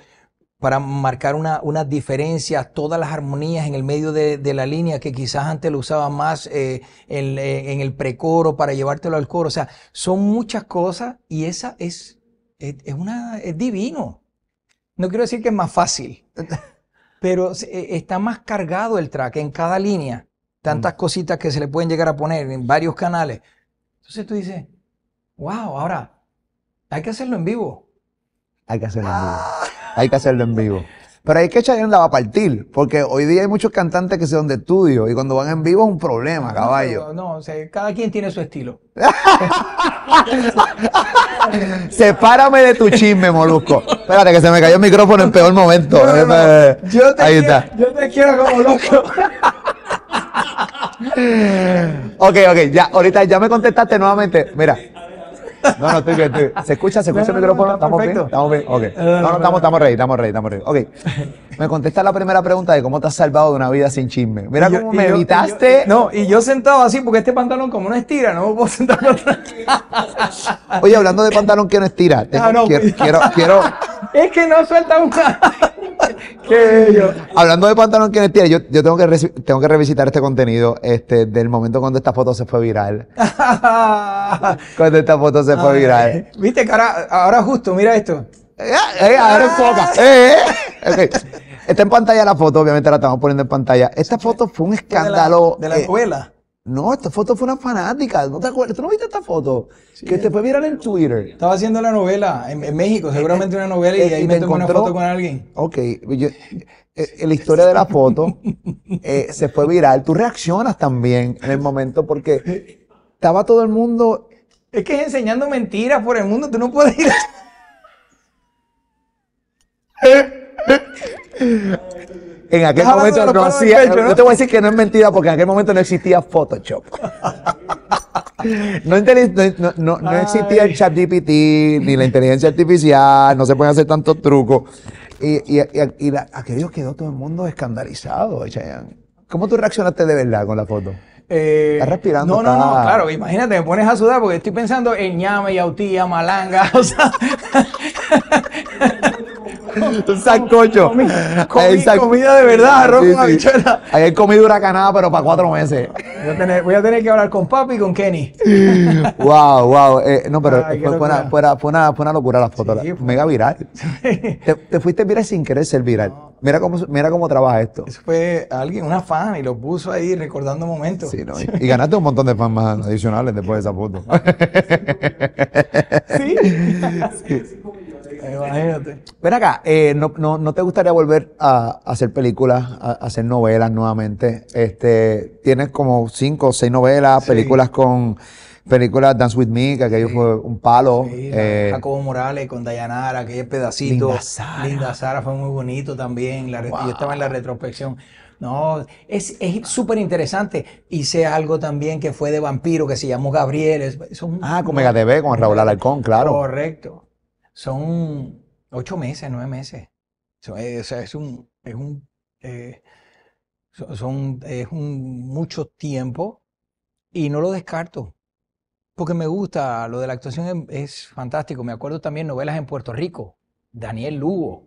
para marcar una, diferencia, todas las armonías en el medio de, la línea que quizás antes lo usaba más eh, eh, en, el precoro para llevártelo al coro. O sea, son muchas cosas y esa es, es, una, es divino. No quiero decir que es más fácil, pero eh, está más cargado el track en cada línea. Tantas mm. cositas que se le pueden llegar a poner en varios canales. Entonces tú dices, wow, ahora hay que hacerlo en vivo. Hay que hacerlo en vivo. Ah. Hay que hacerlo en vivo. Pero hay que echarle la va a partir, porque hoy día hay muchos cantantes que se son de estudio y cuando van en vivo es un problema, caballo. No, o sea, cada quien tiene su estilo. Sepárame de tu chisme, molusco. Espérate, que se me cayó el micrófono en peor momento. Ahí está. Yo te quiero como loco. ok, ok, ya, ahorita ya me contestaste nuevamente. Mira, no, no, estoy bien, estoy ¿Se escucha? ¿Se escucha el micrófono? ¿Estamos bien? ¿Estamos bien? Ok. Eh, no, no, estamos, estamos ready, estamos ready, estamos ready. Ok. Me contesta la primera pregunta de cómo te has salvado de una vida sin chisme. Mira cómo me evitaste. no, y yo sentado así, porque este pantalón como no estira, no me puedo sentar Oye, hablando de pantalón que no estira, ah, quiero, quiero, Es que no suelta un... Qué Hablando de pantalón que tiene, yo, yo tengo, que tengo que revisitar este contenido este, del momento cuando esta foto se fue viral. cuando esta foto se fue viral. Viste que ahora, justo, mira esto. Eh, eh, ahora eh, Está en pantalla la foto, obviamente la estamos poniendo en pantalla. Esta foto fue un escándalo. de la escuela. No, esta foto fue una fanática. ¿No te acuerdas? ¿Tú no viste esta foto? que te eh. fue viral en Twitter. Estaba haciendo la novela en, México, eh, seguramente eh, una novela, y, ahí me una foto con alguien. Ok, la historia de la foto se fue viral. Tú reaccionas también en el momento porque estaba todo el mundo. Es que es enseñando mentiras por el mundo, tú no puedes ir. en aquel momento no hacía. ¿no? te voy a decir que no es mentira porque en aquel momento no existía Photoshop. No, existía el chat GPT, ni la inteligencia artificial, no se pueden hacer tantos trucos. Y, aquello quedó todo el mundo escandalizado, ¿Cómo tú reaccionaste de verdad con la foto? Eh, Estás respirando. No, no, no, claro, imagínate, me pones a sudar porque estoy pensando en ñame, yautía, malanga, o sea un sacocho. Comida de verdad, arroz sí, con sí. Ahí comido huracanada, pero para cuatro meses. Voy a, tener, que hablar con papi y con Kenny. wow, wow. Eh, no, pero fue, una, locura la foto. mega viral. Te, fuiste viral sin querer ser viral. Mira cómo, mira cómo trabaja esto. fue alguien, una fan, y lo puso ahí recordando momentos. y, ganaste un montón de fans adicionales después de esa foto. sí. Imagínate. Ven acá, eh, no, no, no, te gustaría volver a, hacer películas, a, hacer novelas nuevamente? Este, tienes como cinco o seis novelas, películas con películas Dance With Me, que aquello fue un palo. Eh, Jacobo Morales con Dayanara, aquel pedacito. Linda Sara. Sara fue muy bonito también. Yo estaba en la retrospección. No, es súper interesante. Hice algo también que fue de vampiro, que se llamó Gabriel. ah, con Mega TV con Raúl Alarcón, claro. Correcto son ocho meses, nueve meses. Eh, o sea, es un, es un, eh, son, es un mucho tiempo y no lo descarto. Porque me gusta, lo de la actuación em, es, fantástico. Me acuerdo también novelas en Puerto Rico, Daniel Lugo.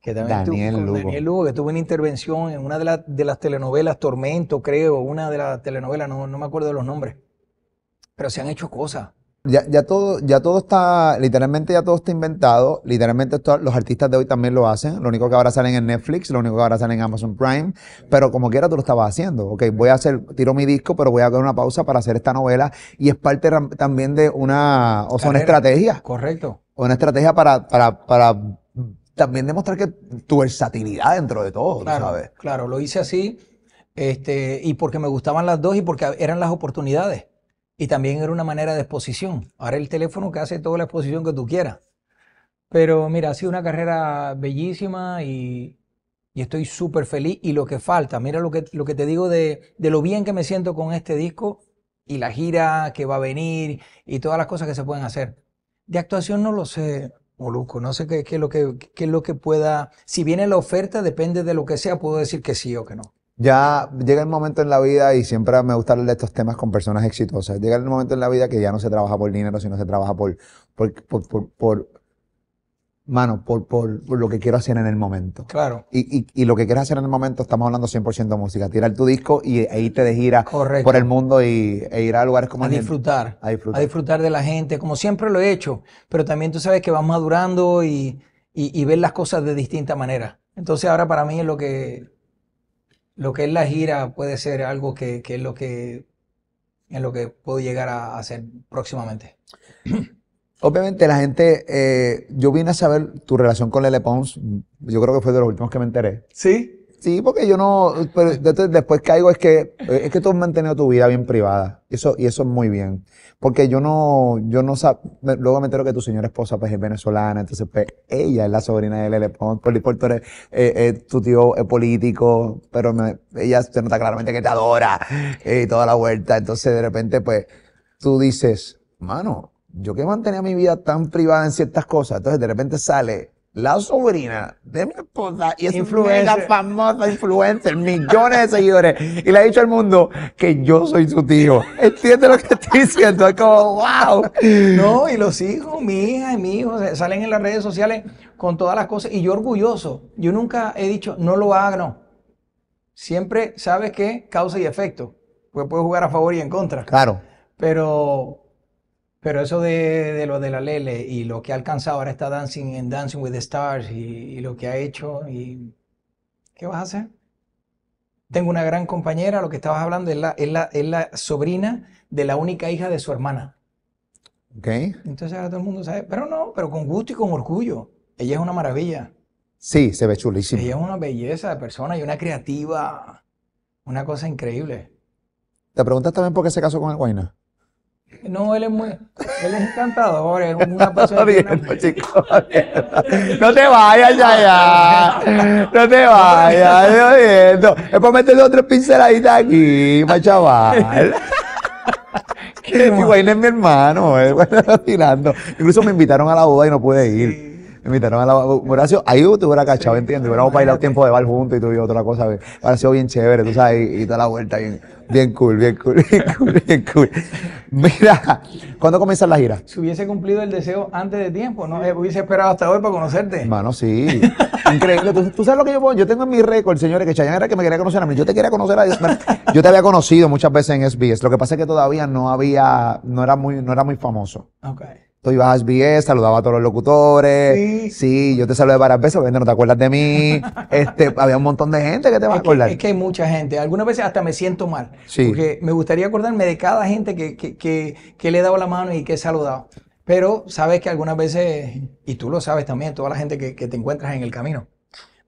Que Daniel, Lugo. que tuvo una intervención en una de, de, las telenovelas, Tormento, creo, una de las telenovelas, no, no me acuerdo de los nombres. Pero se han hecho cosas. Ya, todo, ya todo está, literalmente ya todo está inventado, literalmente los artistas de hoy también lo hacen, lo único que ahora salen en Netflix, lo único que ahora salen en Amazon Prime, pero como quiera tú lo estabas haciendo, ok, voy a hacer, tiro mi disco, pero voy a hacer una pausa para hacer esta novela y es parte también de una, o sea, una estrategia. Correcto. Una estrategia para, para, para también demostrar que tu versatilidad dentro de todo, ¿sabes? Claro, lo hice así, este, y porque me gustaban las dos y porque eran las oportunidades. Y también era una manera de exposición. Ahora el teléfono que hace toda la exposición que tú quieras. Pero mira, ha sido una carrera bellísima y, estoy súper feliz. Y lo que falta, mira lo que, te digo de, lo bien que me siento con este disco y la gira que va a venir y todas las cosas que se pueden hacer. De actuación no lo sé, Moluco. no sé que, qué es lo que pueda, si viene la oferta, depende de lo que sea, puedo decir que sí o que no ya llega el momento en la vida, y siempre me gusta hablar de estos temas con personas exitosas, llega el momento en la vida que ya no se trabaja por dinero, sino se trabaja por, por, por, por, mano, por, por, lo que quiero hacer en el momento. Claro. Y, lo que quieres hacer en el momento, estamos hablando 100% música. Tirar tu disco y e irte de gira por el mundo y, e ir a lugares como... disfrutar. a disfrutar. A disfrutar de la gente, como siempre lo he hecho. Pero también tú sabes que vas madurando y, y, y ves las cosas de distinta manera. Entonces ahora para mí es lo que lo que es la gira puede ser algo que, es lo que en lo que puedo llegar a hacer próximamente. Obviamente la gente, eh, yo vine a saber tu relación con Lele Pons, yo creo que fue de los últimos que me enteré. Sí. Sí, porque yo no, pero después caigo es que, eh, es que tú has mantenido tu vida bien privada. Eso, y eso es muy bien. Porque yo no, yo no luego me entero que tu señora esposa pues es venezolana, entonces pues ella es la sobrina de Lele eh, eh, tu tío es político, pero ella se nota claramente que te adora, eh, y toda la vuelta. Entonces de repente pues tú dices, mano, yo que mantenía mi vida tan privada en ciertas cosas, entonces de repente sale la sobrina de mi esposa y es influencer. famosa influencer, millones de seguidores. Y le ha dicho al mundo que yo soy su tío. ¿Entiendes lo que estoy diciendo? Es como, wow. No, y los hijos, mi hija y mi hijo salen en las redes sociales con todas las cosas. Y yo orgulloso. Yo nunca he dicho, no lo hago No. Siempre sabes qué? causa y efecto. Pues puedes jugar a favor y en contra. Claro. Pero pero eso de, lo de la Lele y lo que ha alcanzado ahora está Dancing en Dancing with the Stars y, lo que ha hecho y ¿qué vas a hacer? Tengo una gran compañera, lo que estabas hablando es la, es la, sobrina de la única hija de su hermana. Okay. Entonces ahora todo el mundo sabe, pero no, pero con gusto y con orgullo. Ella es una maravilla. Sí, se ve chulísima. Ella es una belleza de persona y una creativa, una cosa increíble. ¿Te preguntas también por qué se casó con el Guayna? No, él es muy, él es encantador, es una persona. bien, pues, Chico, No te vayas ya, ya. No te vayas, no, Es para meterle otra pinceladitas aquí, machaba. chaval. Y no es mi hermano, él eh, bueno, tirando. Incluso me invitaron a la boda y no pude ir invitaron a la Horacio, ahí te hubiera cachado, ¿entiendes? Hubiéramos bailado ah, tiempo de bar juntos y tú y otra cosa, hubiera sido bien chévere, tú sabes, y, toda la vuelta bien, bien cool, bien cool, bien cool, bien cool. Mira, ¿cuándo comienza la gira? Si hubiese cumplido el deseo antes de tiempo, no eh, hubiese esperado hasta hoy para conocerte. Mano, sí. Increíble. ¿Tú, sabes lo que yo pongo? Yo tengo en mi récord, señores, que Chayanne era que me quería conocer a mí. Yo te quería conocer a Dios. Yo te había conocido muchas veces en SBS. Lo que pasa es que todavía no había, no era muy, no era muy famoso. Okay. Tú ibas a saludaba a todos los locutores. Sí. sí yo te saludé varias veces, obviamente no te acuerdas de mí. Este, había un montón de gente que te va a acordar. Que, es que hay mucha gente. Algunas veces hasta me siento mal. Sí. Porque me gustaría acordarme de cada gente que, que, que, le he dado la mano y que he saludado. Pero sabes que algunas veces, y tú lo sabes también, toda la gente que, que te encuentras en el camino.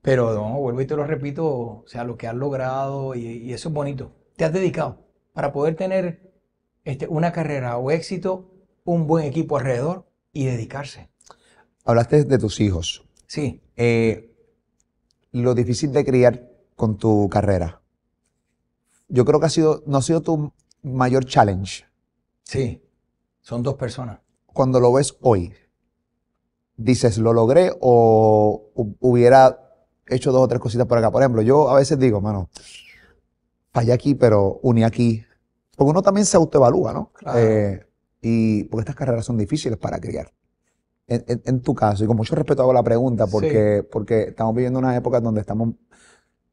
Pero no, vuelvo y te lo repito, o sea, lo que has logrado y, y eso es bonito. Te has dedicado para poder tener este, una carrera o éxito un buen equipo alrededor y dedicarse. Hablaste de tus hijos. Sí. Eh, lo difícil de criar con tu carrera. Yo creo que ha sido, no ha sido tu mayor challenge. Sí, son dos personas. Cuando lo ves hoy, dices, ¿lo logré o hubiera hecho dos o tres cositas por acá? Por ejemplo, yo a veces digo, mano, fallé aquí, pero uní aquí. Porque uno también se autoevalúa, ¿no? Claro. Eh, y porque estas carreras son difíciles para criar. En, tu caso, y con mucho respeto hago la pregunta, porque, porque estamos viviendo una época donde estamos,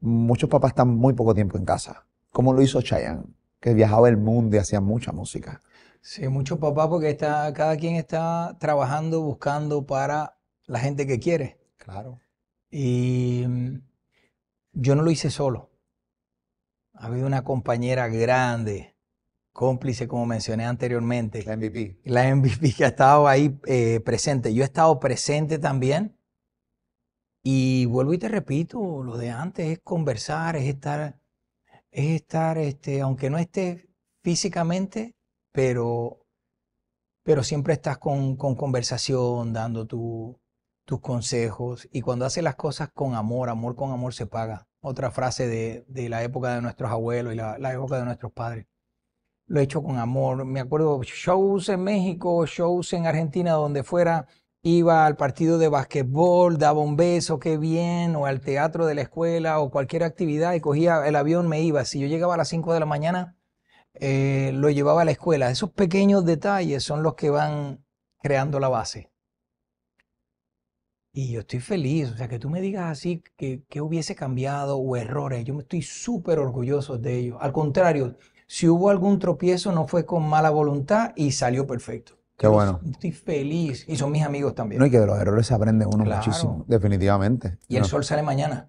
muchos papás están muy poco tiempo en casa. ¿Cómo lo hizo Chayanne? Que viajaba el mundo y hacía mucha música. Sí, muchos papás, porque está, cada quien está trabajando, buscando para la gente que quiere. Claro. Y mm, yo no lo hice solo. Ha habido una compañera grande cómplice, como mencioné anteriormente. La MVP. La MVP que ha estado ahí eh, presente. Yo he estado presente también. Y vuelvo y te repito, lo de antes es conversar, es estar, es estar, este, aunque no esté físicamente, pero, pero siempre estás con, conversación, dando tus consejos. Y cuando haces las cosas con amor, amor con amor se paga. Otra frase de, la época de nuestros abuelos y la época de nuestros padres lo he hecho con amor. Me acuerdo shows en México, shows en Argentina, donde fuera, iba al partido de básquetbol, daba un beso, qué bien, o al teatro de la escuela, o cualquier actividad, y cogía el avión, me iba. Si yo llegaba a las 5 de la mañana, eh, lo llevaba a la escuela. Esos pequeños detalles son los que van creando la base. Y yo estoy feliz, o sea, que tú me digas así que, hubiese cambiado o errores, yo me estoy súper orgulloso de ello. Al contrario, si hubo algún tropiezo, no fue con mala voluntad y salió perfecto. Qué bueno. Estoy feliz. Y son mis amigos también. No, y que de los errores se aprende uno muchísimo. Definitivamente. Y el sol sale mañana.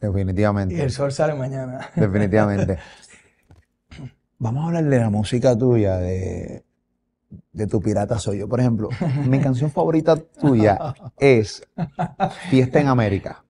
Definitivamente. Y el sol sale mañana. Definitivamente. Vamos a hablar de la música tuya, de, de tu pirata soy yo. Por ejemplo, mi canción favorita tuya es Fiesta en América.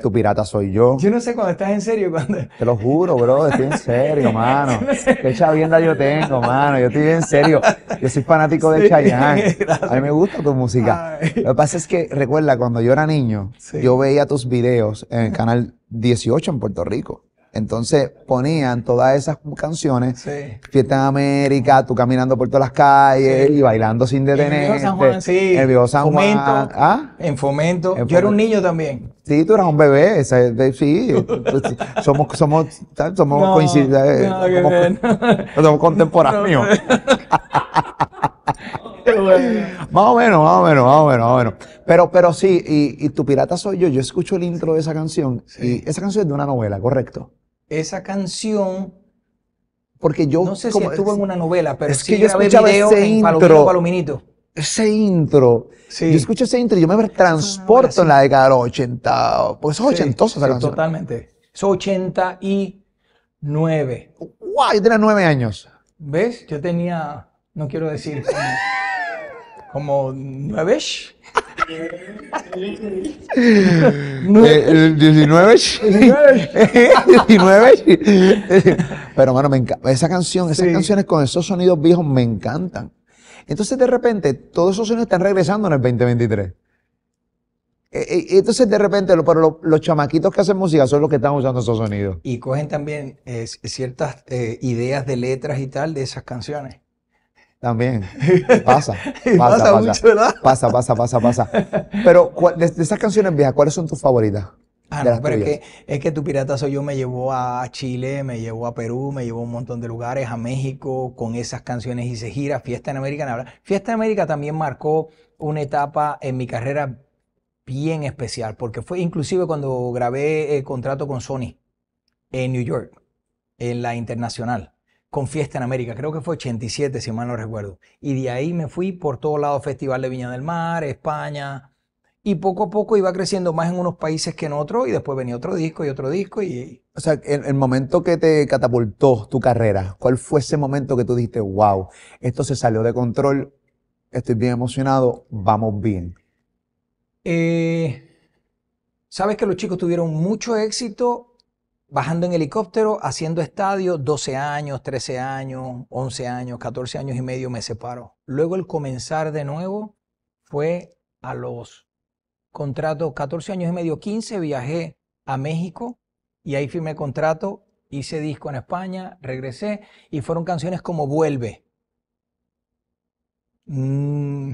Tu pirata soy yo. Yo no sé cuando estás en serio. Cuando... Te lo juro, bro, estoy en serio, mano. Qué chavienda yo tengo, mano. Yo estoy en serio. Yo soy fanático de Chayanne. A mí me gusta tu música. Lo que pasa es que, recuerda, cuando yo era niño, yo veía tus videos en el canal 18 en Puerto Rico. Entonces ponían todas esas canciones, Fiesta en América, tú caminando por todas las calles y bailando sin detener. En San Juan, sí. En San Fomento, ¿Ah? En Fomento. Yo era un niño también. Sí, tú eras un bebé, sí. somos, somos, somos, no, coincidentes. Eh, somos, contemporáneos. más o menos, más o menos, más o menos, más o menos. Pero, pero sí, y, tu pirata soy yo. Yo escucho el intro de esa canción y esa canción es de una novela, correcto esa canción porque yo no sé como, si estuvo en una novela, pero es yo escuchaba video ese intro, Ese intro. Yo escucho ese intro y yo me transporto en la década de los 80, porque es sí, ochentoso esa canción. Totalmente. Es 89. Guau, Yo tenía 9 años. ¿Ves? Yo tenía, no quiero decir, como 9 19. 19. Eh, pues, pero bueno, me encanta. Esa canción, esas canciones con esos sonidos viejos me encantan. Entonces de repente todos esos sonidos están regresando en el 2023. E, e, entonces, de repente, pero los chamaquitos que hacen música son los que están usando esos sonidos. Y cogen también eh, ciertas eh, ideas de letras y tal de esas canciones. También. Pasa. pasa, pasa, pasa, mucho, ¿verdad? Pasa, pasa, pasa, pasa. Pero de, esas canciones viejas, ¿cuáles son tus favoritas? Ah, es que, es que tu pirata soy yo me llevó a Chile, me llevó a Perú, me llevó a un montón de lugares, a México, con esas canciones y se gira, Fiesta en América. Fiesta en América también marcó una etapa en mi carrera bien especial, porque fue inclusive cuando grabé el eh, contrato con Sony en New York, en la internacional con Fiesta en América, creo que fue 87 si mal no recuerdo. Y de ahí me fui por todos lados, Festival de Viña del Mar, España, y poco a poco iba creciendo más en unos países que en otros y después venía otro disco y otro disco y... O sea, el, el, momento que te catapultó tu carrera, ¿cuál fue ese momento que tú dijiste, wow, esto se salió de control, estoy bien emocionado, vamos bien? Eh, sabes que los chicos tuvieron mucho éxito bajando en helicóptero, haciendo estadio, 12 años, 13 años, 11 años, 14 años y medio me separó Luego el comenzar de nuevo fue a los contratos, 14 años y medio, 15, viajé a México y ahí firmé contrato, hice disco en España, regresé y fueron canciones como Vuelve. Mm,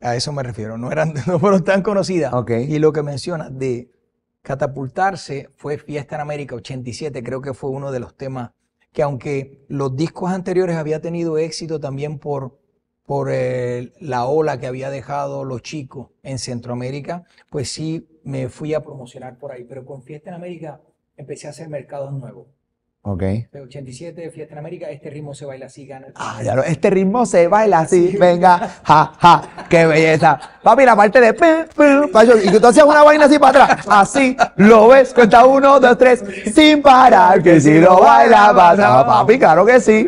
a eso me refiero, no, eran, no fueron tan conocidas. Okay. Y lo que menciona de Catapultarse fue Fiesta en América 87, creo que fue uno de los temas que aunque los discos anteriores había tenido éxito también por, por eh, la ola que había dejado Los Chicos en Centroamérica, pues sí me fui a promocionar por ahí, pero con Fiesta en América empecé a hacer mercados nuevos. Ok. De 87, Fiesta en América, este ritmo se baila así, gana. Ah, ya este ritmo se baila así, venga, ja, ja, qué belleza. Papi, la parte de pim, pim, y tú hacías una vaina así para atrás, así, lo ves, cuenta uno, dos, tres, sin parar, que si no baila, pasa, papi, claro que sí.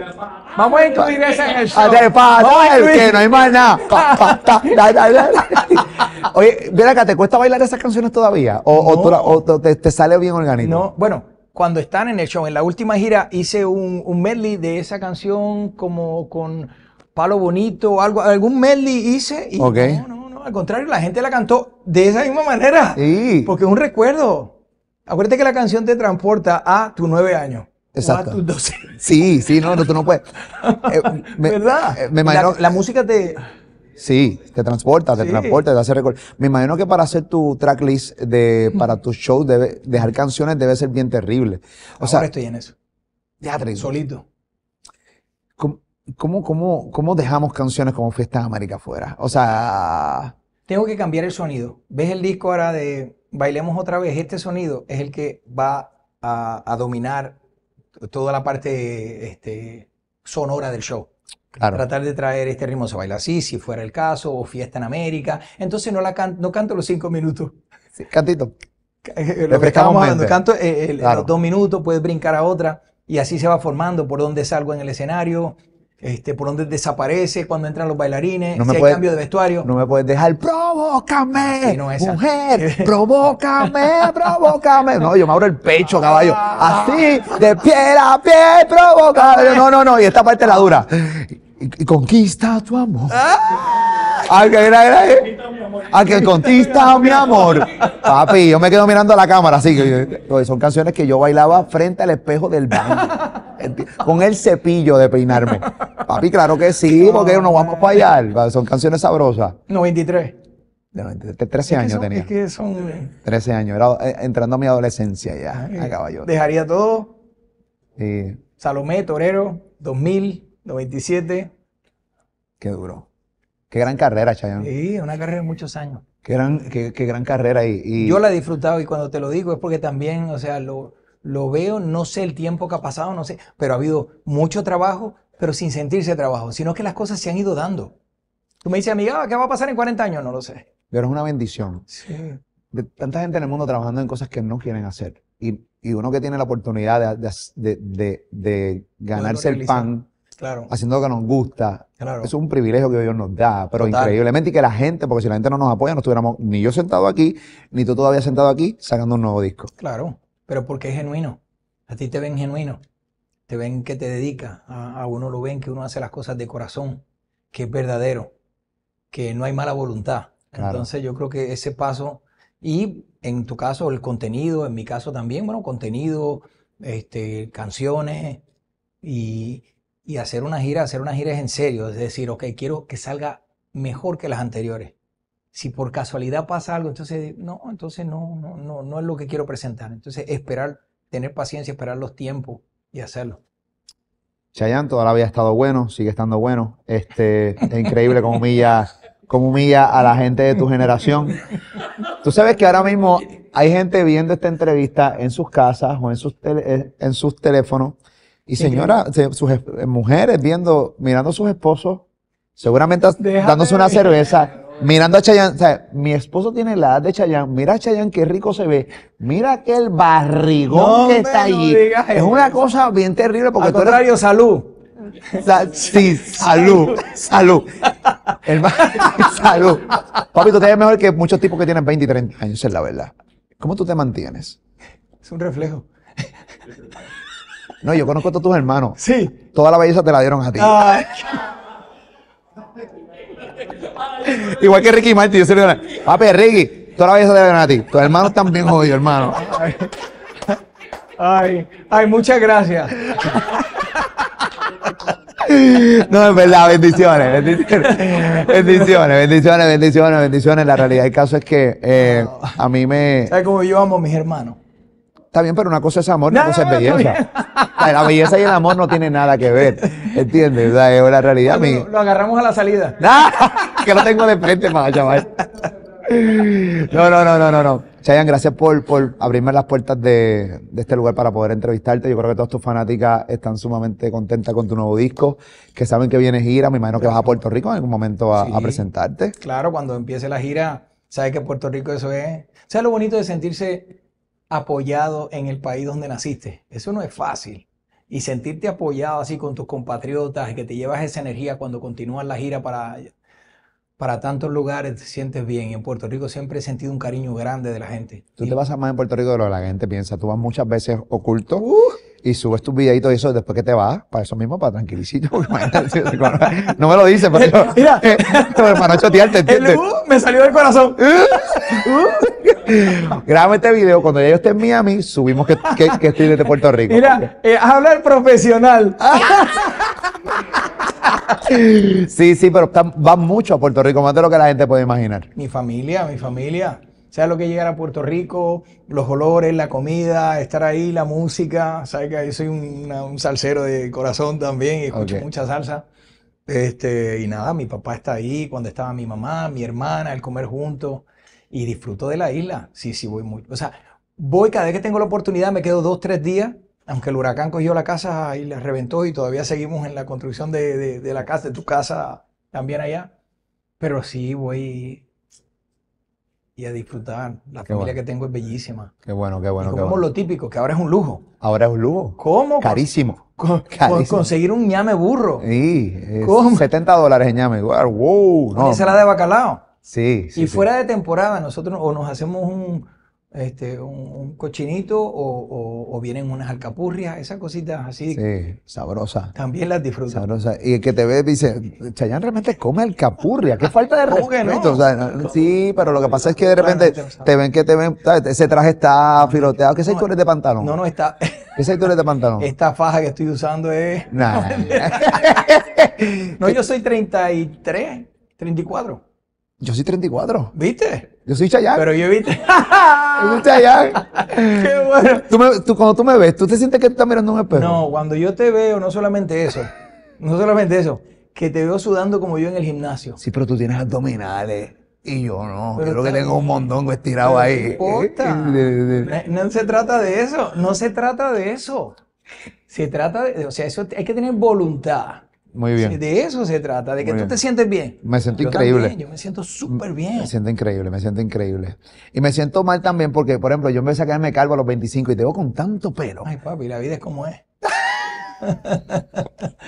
Vamos a incluir ese en el ah, show. que no hay más nada. Oye, mira acá, ¿te cuesta bailar esas canciones todavía? ¿O, te, sale bien orgánico? No, bueno, cuando están en el show. En la última gira hice un, un medley de esa canción como con Palo Bonito, algo, algún medley hice y no, no, no, al contrario, la gente la cantó de esa misma manera. Sí. Porque es un recuerdo. Acuérdate que la canción te transporta a tus nueve años. Exacto. a tus doce. Sí, sí, no, no tú no puedes. Eh, ¿Verdad? Eh, me imagino, la música te, Sí, te transporta, te transporta, te hace record. Me imagino que para hacer tu tracklist de, para tu show, debe, dejar canciones debe ser bien terrible. O Ahora estoy en eso. Teatro. Solito. ¿Cómo, cómo, cómo, dejamos canciones como Fiestas América afuera? O sea. Tengo que cambiar el sonido. ¿Ves el disco ahora de Bailemos otra vez? Este sonido es el que va a, a dominar toda la parte este, sonora del show. Tratar de traer este ritmo se baila así, si fuera el caso, o fiesta en América. Entonces no, la no canto los cinco minutos. cantito. Lo que estamos hablando, canto eh, los dos minutos, puedes brincar a otra y así se va formando por dónde salgo en el escenario, este, por dónde desaparece cuando entran los bailarines, si hay cambio de vestuario. No me puedes dejar, provócame, ah, mujer, provócame, provócame. No, yo me abro el pecho, caballo, así, de pie a pie, provócame. No, no, no, y esta parte la dura y, conquista tu amor. ¡Ah! que, era, era, eh. que conquista mi amor. Papi, yo me quedo mirando a la cámara, así que son canciones que yo bailaba frente al espejo del baño. Con el cepillo de peinarme. Papi, claro que sí, porque no vamos a fallar. Son canciones sabrosas. 93. 13 años tenía. Es que son... 13 eh, años, era eh, entrando a mi adolescencia ya, caballo. Dejaría todo. Salomé, Torero, 2000. 97. Qué duro. Qué gran carrera, Chayanne. Sí, una carrera de muchos años. Qué gran, qué, gran carrera. Y, Yo la he disfrutado y cuando te lo digo es porque también, o sea, lo, lo veo, no sé el tiempo que ha pasado, no sé, pero ha habido mucho trabajo, pero sin sentirse trabajo, sino que las cosas se han ido dando. Tú me dices, amiga, ¿qué va a pasar en 40 años? No lo sé. Pero es una bendición. Sí. De tanta gente en el mundo trabajando en cosas que no quieren hacer. Y, uno que tiene la oportunidad de, de ganarse el pan claro. haciendo lo que nos gusta. es un privilegio que Dios nos da, pero increíblemente y que la gente, porque si la gente no nos apoya, no estuviéramos ni yo sentado aquí, ni tú todavía sentado aquí sacando un nuevo disco. Claro, pero porque es genuino. A ti te ven genuino, te ven que te dedicas, a, uno lo ven que uno hace las cosas de corazón, que es verdadero, que no hay mala voluntad. Entonces yo creo que ese paso y en tu caso el contenido, en mi caso también, bueno, contenido, este, canciones y, y hacer una gira, hacer una gira es en serio, es decir, ok, quiero que salga mejor que las anteriores. Si por casualidad pasa algo, entonces no, entonces no, no, no, no es lo que quiero presentar. Entonces esperar, tener paciencia, esperar los tiempos y hacerlo. Chayanne todavía ha estado bueno, sigue estando bueno. Este, es increíble cómo humilla, a la gente de tu generación. Tú sabes que ahora mismo hay gente viendo esta entrevista en sus casas o en sus, eh, en sus teléfonos y señora, sus eh, mujeres viendo, mirando a sus esposos, seguramente dándose una cerveza, mirando a Chayanne, mi esposo tiene la edad de Chayanne, mira a Chayanne qué rico se ve, mira aquel barrigón que está allí. es una cosa bien terrible porque Al tú contrario, salud. sí, salud, salud. salud. Papi, tú te ves mejor que muchos tipos que tienen 20 y 30 años, es la verdad. ¿Cómo tú te mantienes? Es un reflejo. No, yo conozco a todos tus hermanos. Sí. Toda la belleza te la dieron a ti. Ay. Igual que Ricky Martin, yo se A Papi, Ricky, toda la belleza te la dieron a ti. Tus hermanos están bien jodidos, hermano. Ay. Ay, muchas gracias. No, es verdad, bendiciones, bendiciones, bendiciones, bendiciones, bendiciones, bendiciones. La realidad del caso es que eh, a mí me... ¿Sabes cómo yo amo a mis hermanos? Está bien, pero una cosa es amor, una otra cosa es belleza. la belleza y el amor no tienen nada que ver. ¿Entiendes? O es la realidad. Lo, agarramos a la salida. Ah, que lo tengo de frente, más, chaval. No, no, no, no, no, no. Chayan, gracias por, por abrirme las puertas de, este lugar para poder entrevistarte. Yo creo que todas tus fanáticas están sumamente contentas con tu nuevo disco, que saben que viene gira. Me imagino que vas a Puerto Rico en algún momento a, presentarte. Claro, cuando empiece la gira, sabes que Puerto Rico eso es. O sea, lo bonito de sentirse apoyado en el país donde naciste. Eso no es fácil. Y sentirte apoyado así con tus compatriotas, y que te llevas esa energía cuando continúas la gira para, para tantos lugares, te sientes bien. Y en Puerto Rico siempre he sentido un cariño grande de la gente. Tú te vas a más en Puerto Rico de lo que la gente piensa. Tú vas muchas veces oculto. Uh. y subes tus videitos y eso después que te vas, para eso mismo, para tranquilicito. no me lo dices, pero, Mira. para no chotearte, ¿entiendes? Uh, me salió del corazón. Uh. Grábame este video. Cuando ya yo esté en Miami, subimos que, que, estoy desde Puerto Rico. Mira, eh, habla profesional. sí, sí, pero van mucho a Puerto Rico, más de lo que la gente puede imaginar. Mi familia, mi familia. sea, lo que llegar a Puerto Rico? Los olores, la comida, estar ahí, la música. ¿Sabes que yo soy un, salsero de corazón también y escucho mucha salsa? Este, y nada, mi papá está ahí, cuando estaba mi mamá, mi hermana, el comer juntos y disfruto de la isla. Sí, sí, voy muy. O sea, voy cada vez que tengo la oportunidad, me quedo dos, tres días. Aunque el huracán cogió la casa y la reventó y todavía seguimos en la construcción de, la casa, de tu casa también allá. Pero sí voy y a disfrutar. La familia que tengo es bellísima. Qué bueno, qué bueno. como lo típico, que ahora es un lujo. Ahora es un lujo. ¿Cómo? Carísimo. Con, conseguir un ñame burro. Sí, ¿Cómo? 70 dólares en ñame. Wow. No. se la de bacalao. Sí, Y fuera de temporada, nosotros o nos hacemos un, este, un, cochinito o, vienen unas alcapurrias, esas cositas así. Sí, sabrosas. También las disfrutan. Sabrosas. Y el que te ve dice, Chayán realmente come alcapurria, qué falta de respeto. No? sí, pero lo que pasa es que de repente te ven que te ven, ese traje está filoteado, ¿qué sectores de pantalón? No, no, está... ¿Qué sectores de pantalón? Esta faja que estoy usando es... no, yo soy 33, 34. Yo soy 34. ¿Viste? Yo soy Chayán. Pero yo viste. yo soy Qué bueno. Tú cuando tú me ves, ¿tú te sientes que estás mirando un espejo? No, cuando yo te veo, no solamente eso. no solamente eso. Que te veo sudando como yo en el gimnasio. Sí, pero tú tienes abdominales. Y yo no, yo creo que tengo un mondongo estirado ahí. No, no se trata de eso, no se trata de eso. Se trata de, o sea, eso hay que tener voluntad. Muy bien. De eso se trata, de que tú te sientes bien. Me siento yo increíble. También, yo me siento súper bien. Me siento increíble, me siento increíble. Y me siento mal también porque, por ejemplo, yo empecé a quedarme calvo a los 25 y te veo con tanto pelo. Ay, papi, la vida es como es.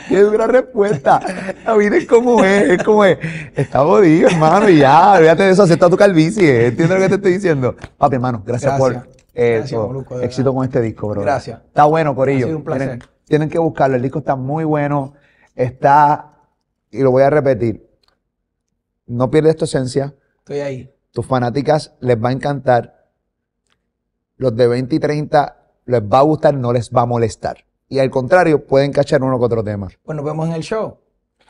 Qué dura respuesta. La vida es como es, es como es. Está jodido, hermano, y ya, olvídate de eso, aceptado tu calvicie. entiendes lo que te estoy diciendo. Papi, hermano, gracias, por eso. éxito con este disco, bro. Gracias. Está bueno, Corillo. Ha sido un placer. tienen que buscarlo, el disco está muy bueno está, y lo voy a repetir, no pierdes tu esencia. Estoy ahí. Tus fanáticas les va a encantar. Los de 20 y 30 les va a gustar, no les va a molestar. Y al contrario, pueden cachar uno con otro tema. Pues nos vemos en el show.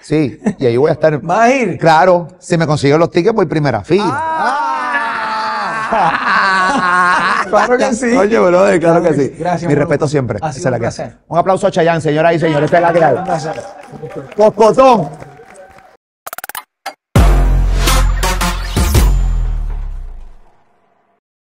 Sí, y ahí voy a estar. ¿Vas a ir? Claro, si me consiguen los tickets, voy primera fila. Ah. claro que sí. Oye, bro, claro, que sí. Gracias. Mi respeto siempre. Ha un, un aplauso a Chayanne, señoras y señores. Esta es la Cocotón.